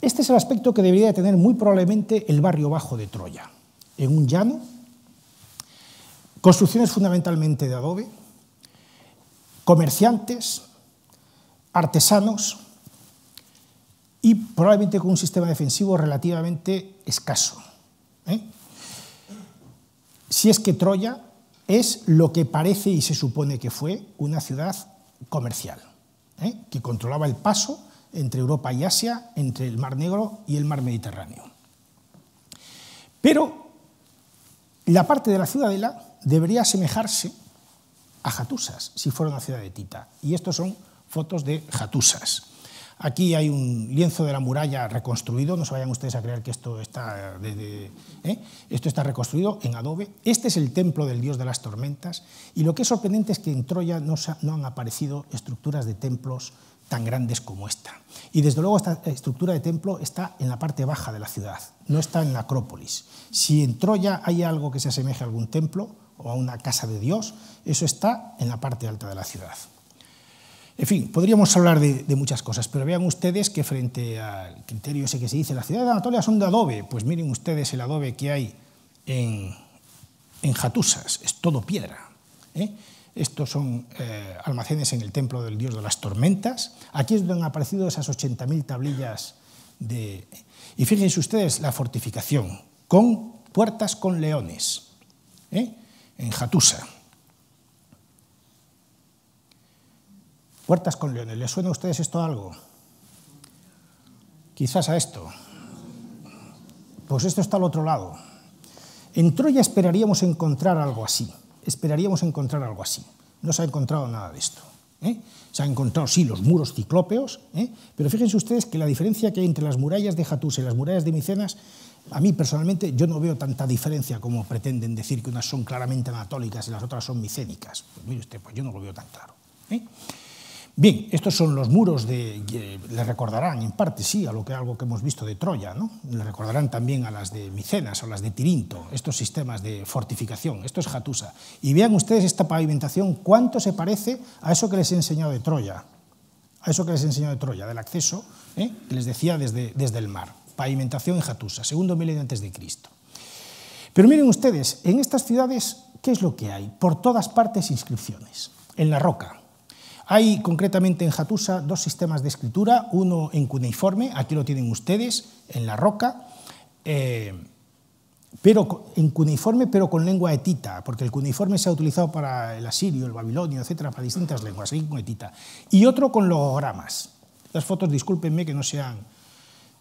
este es el aspecto que debería tener muy probablemente el barrio bajo de Troya, en un llano, construcciones fundamentalmente de adobe, comerciantes, artesanos y probablemente con un sistema defensivo relativamente escaso. ¿eh? Si es que Troya es lo que parece y se supone que fue una ciudad comercial. ¿eh? que controlaba el paso entre Europa y Asia, entre el Mar Negro y el Mar Mediterráneo. Pero la parte de la ciudadela debería asemejarse a Jatusas, si fuera una ciudad de Tita. Y estos son fotos de Jatusas. Aquí hay un lienzo de la muralla reconstruido, no se vayan ustedes a creer que esto está, eh, ¿eh? esto está reconstruido en adobe. Este es el templo del dios de las tormentas y lo que es sorprendente es que en Troya no, no han aparecido estructuras de templos tan grandes como esta. Y desde luego esta estructura de templo está en la parte baja de la ciudad, no está en la Acrópolis. Si en Troya hay algo que se asemeje a algún templo o a una casa de Dios, eso está en la parte alta de la ciudad. En fin, podríamos hablar de, muchas cosas, pero vean ustedes que frente al criterio ese que se dice, la ciudad de Anatolia son de adobe, pues miren ustedes el adobe que hay en, Jatusas, es todo piedra. ¿eh? Estos son eh, almacenes en el templo del dios de las tormentas. Aquí es donde han aparecido esas 80.000 tablillas de... Y fíjense ustedes la fortificación, con puertas con leones, ¿eh? en Jatusa. Puertas con leones, ¿les suena a ustedes esto a algo? Quizás a esto. Pues esto está al otro lado. En Troya esperaríamos encontrar algo así. Esperaríamos encontrar algo así. No se ha encontrado nada de esto. ¿eh? Se han encontrado, sí, los muros ciclópeos, ¿eh? pero fíjense ustedes que la diferencia que hay entre las murallas de Jatus y las murallas de Micenas, a mí personalmente yo no veo tanta diferencia como pretenden decir que unas son claramente anatólicas y las otras son micénicas. Pues mire usted, pues yo no lo veo tan claro. ¿eh? Bien, estos son los muros de, eh, le recordarán en parte, sí, a lo que algo que hemos visto de Troya, ¿no? Le recordarán también a las de Micenas o las de Tirinto, estos sistemas de fortificación, esto es Jatusa. Y vean ustedes esta pavimentación, cuánto se parece a eso que les he enseñado de Troya, a eso que les he enseñado de Troya, del acceso, ¿eh? que les decía desde, desde el mar, pavimentación en Jatusa, segundo milenio antes de Cristo. Pero miren ustedes, en estas ciudades, ¿qué es lo que hay? Por todas partes inscripciones, en la roca, hay concretamente en Jatusa dos sistemas de escritura, uno en cuneiforme, aquí lo tienen ustedes, en la roca, eh, pero en cuneiforme, pero con lengua etita, porque el cuneiforme se ha utilizado para el asirio, el babilonio, etcétera, para distintas lenguas, aquí con etita. Y otro con logogramas. Las fotos, discúlpenme que no sean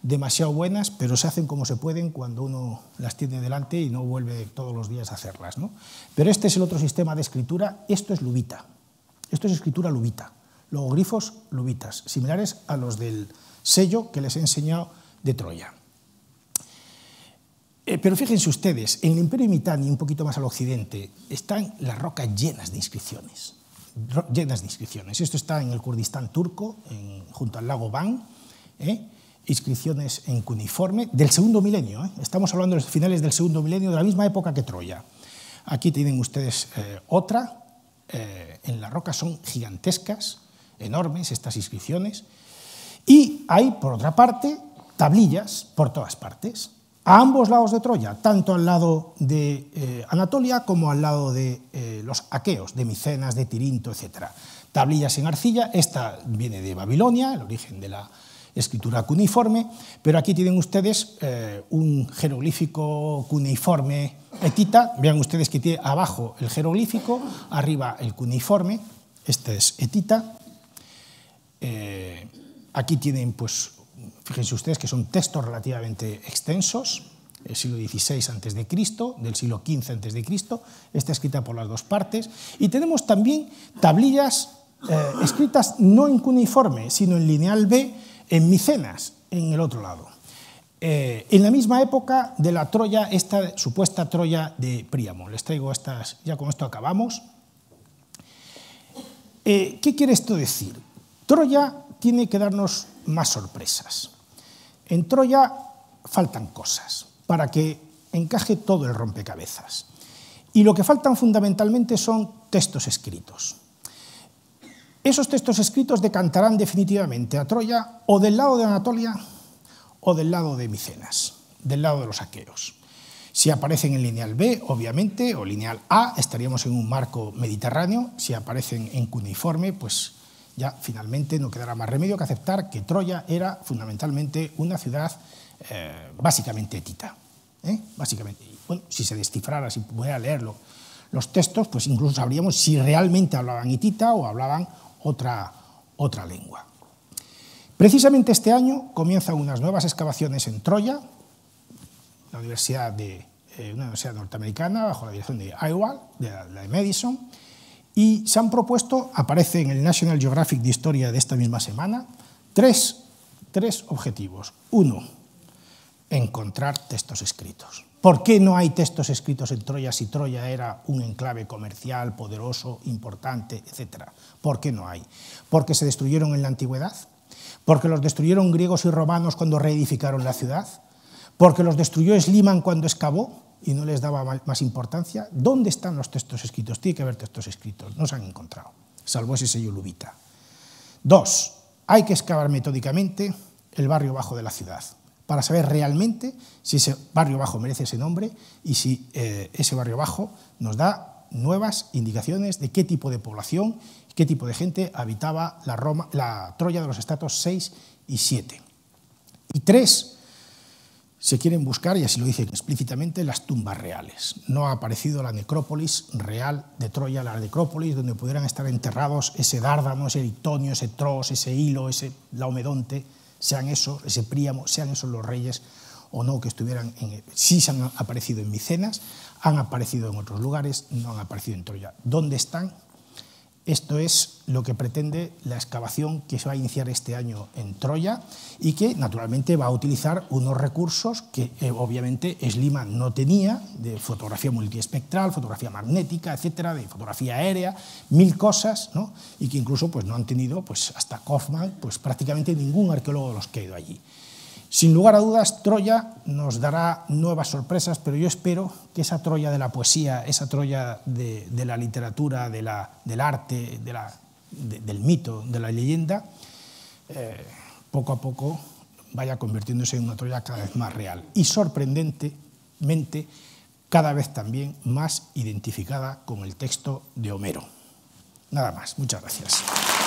demasiado buenas, pero se hacen como se pueden cuando uno las tiene delante y no vuelve todos los días a hacerlas. ¿no? Pero este es el otro sistema de escritura, esto es lubita. Esto es escritura lubita, logogrifos lubitas, similares a los del sello que les he enseñado de Troya. Eh, pero fíjense ustedes, en el Imperio Mitán y un poquito más al occidente están las rocas llenas de inscripciones, llenas de inscripciones. Esto está en el Kurdistán turco, junto al lago Van, ¿eh? inscripciones en cuneiforme del segundo milenio. ¿eh? Estamos hablando de los finales del segundo milenio, de la misma época que Troya. Aquí tienen ustedes otra, eh, en la roca son gigantescas, enormes estas inscripciones, y hay, por otra parte, tablillas por todas partes, a ambos lados de Troya, tanto al lado de eh, Anatolia como al lado de eh, los aqueos, de Micenas, de Tirinto, etc. Tablillas en arcilla, esta viene de Babilonia, el origen de la, escritura cuneiforme, pero aquí tienen ustedes eh, un jeroglífico cuneiforme etita, vean ustedes que tiene abajo el jeroglífico, arriba el cuneiforme, este es etita, eh, aquí tienen pues, fíjense ustedes que son textos relativamente extensos, el siglo XVI antes de Cristo, del siglo XV antes de Cristo, está escrita por las dos partes, y tenemos también tablillas eh, escritas no en cuneiforme, sino en lineal B, en Micenas, en el otro lado. Eh, en la misma época de la Troya, esta supuesta Troya de Príamo. Les traigo estas, ya con esto acabamos. Eh, ¿Qué quiere esto decir? Troya tiene que darnos más sorpresas. En Troya faltan cosas para que encaje todo el rompecabezas. Y lo que faltan fundamentalmente son textos escritos. Esos textos escritos decantarán definitivamente a Troya o del lado de Anatolia o del lado de Micenas, del lado de los aqueos. Si aparecen en lineal B, obviamente, o lineal A, estaríamos en un marco mediterráneo. Si aparecen en cuneiforme, pues ya finalmente no quedará más remedio que aceptar que Troya era fundamentalmente una ciudad eh, básicamente etita. ¿eh? Básicamente. si se descifrara, si pudiera leerlo los textos, pues incluso sabríamos si realmente hablaban hitita o hablaban otra, otra lengua. Precisamente este año comienzan unas nuevas excavaciones en Troya, la universidad de, eh, una universidad norteamericana bajo la dirección de Iowa, de la, de Madison, y se han propuesto, aparece en el National Geographic de Historia de esta misma semana, tres objetivos. Uno, encontrar textos escritos. ¿Por qué no hay textos escritos en Troya si Troya era un enclave comercial, poderoso, importante, etcétera? ¿Por qué no hay? ¿Porque se destruyeron en la antigüedad? ¿Porque los destruyeron griegos y romanos cuando reedificaron la ciudad? ¿Porque los destruyó Sliman cuando excavó? y no les daba más importancia, ¿dónde están los textos escritos? Tiene que haber textos escritos, no se han encontrado, salvo ese sello lubita. Dos, hay que excavar metódicamente el barrio bajo de la ciudad para saber realmente si ese barrio bajo merece ese nombre y si eh, ese barrio bajo nos da nuevas indicaciones de qué tipo de población, qué tipo de gente habitaba la, Roma, la Troya de los estados 6 y 7. Y tres, se quieren buscar, y así lo dicen explícitamente, las tumbas reales. No ha aparecido la necrópolis real de Troya, la necrópolis donde pudieran estar enterrados ese dárdano, ese eritonio, ese tros, ese hilo, ese laomedonte, sean esos, ese Príamo, sean esos los reyes o no que estuvieran en... Sí se han aparecido en Micenas, han aparecido en otros lugares, no han aparecido en Troya. ¿Dónde están? Esto es lo que pretende la excavación que se va a iniciar este año en Troya y que naturalmente va a utilizar unos recursos que eh, obviamente Sliman no tenía, de fotografía multiespectral, fotografía magnética, etcétera, de fotografía aérea, mil cosas, ¿no? y que incluso pues, no han tenido pues, hasta Kaufman pues, prácticamente ningún arqueólogo los que ha ido allí. Sin lugar a dudas, Troya nos dará nuevas sorpresas, pero yo espero que esa Troya de la poesía, esa Troya de, la literatura, del arte, del mito, de la leyenda, eh, poco a poco vaya convirtiéndose en una Troya cada vez más real y sorprendentemente cada vez también más identificada con el texto de Homero. Nada más, muchas gracias.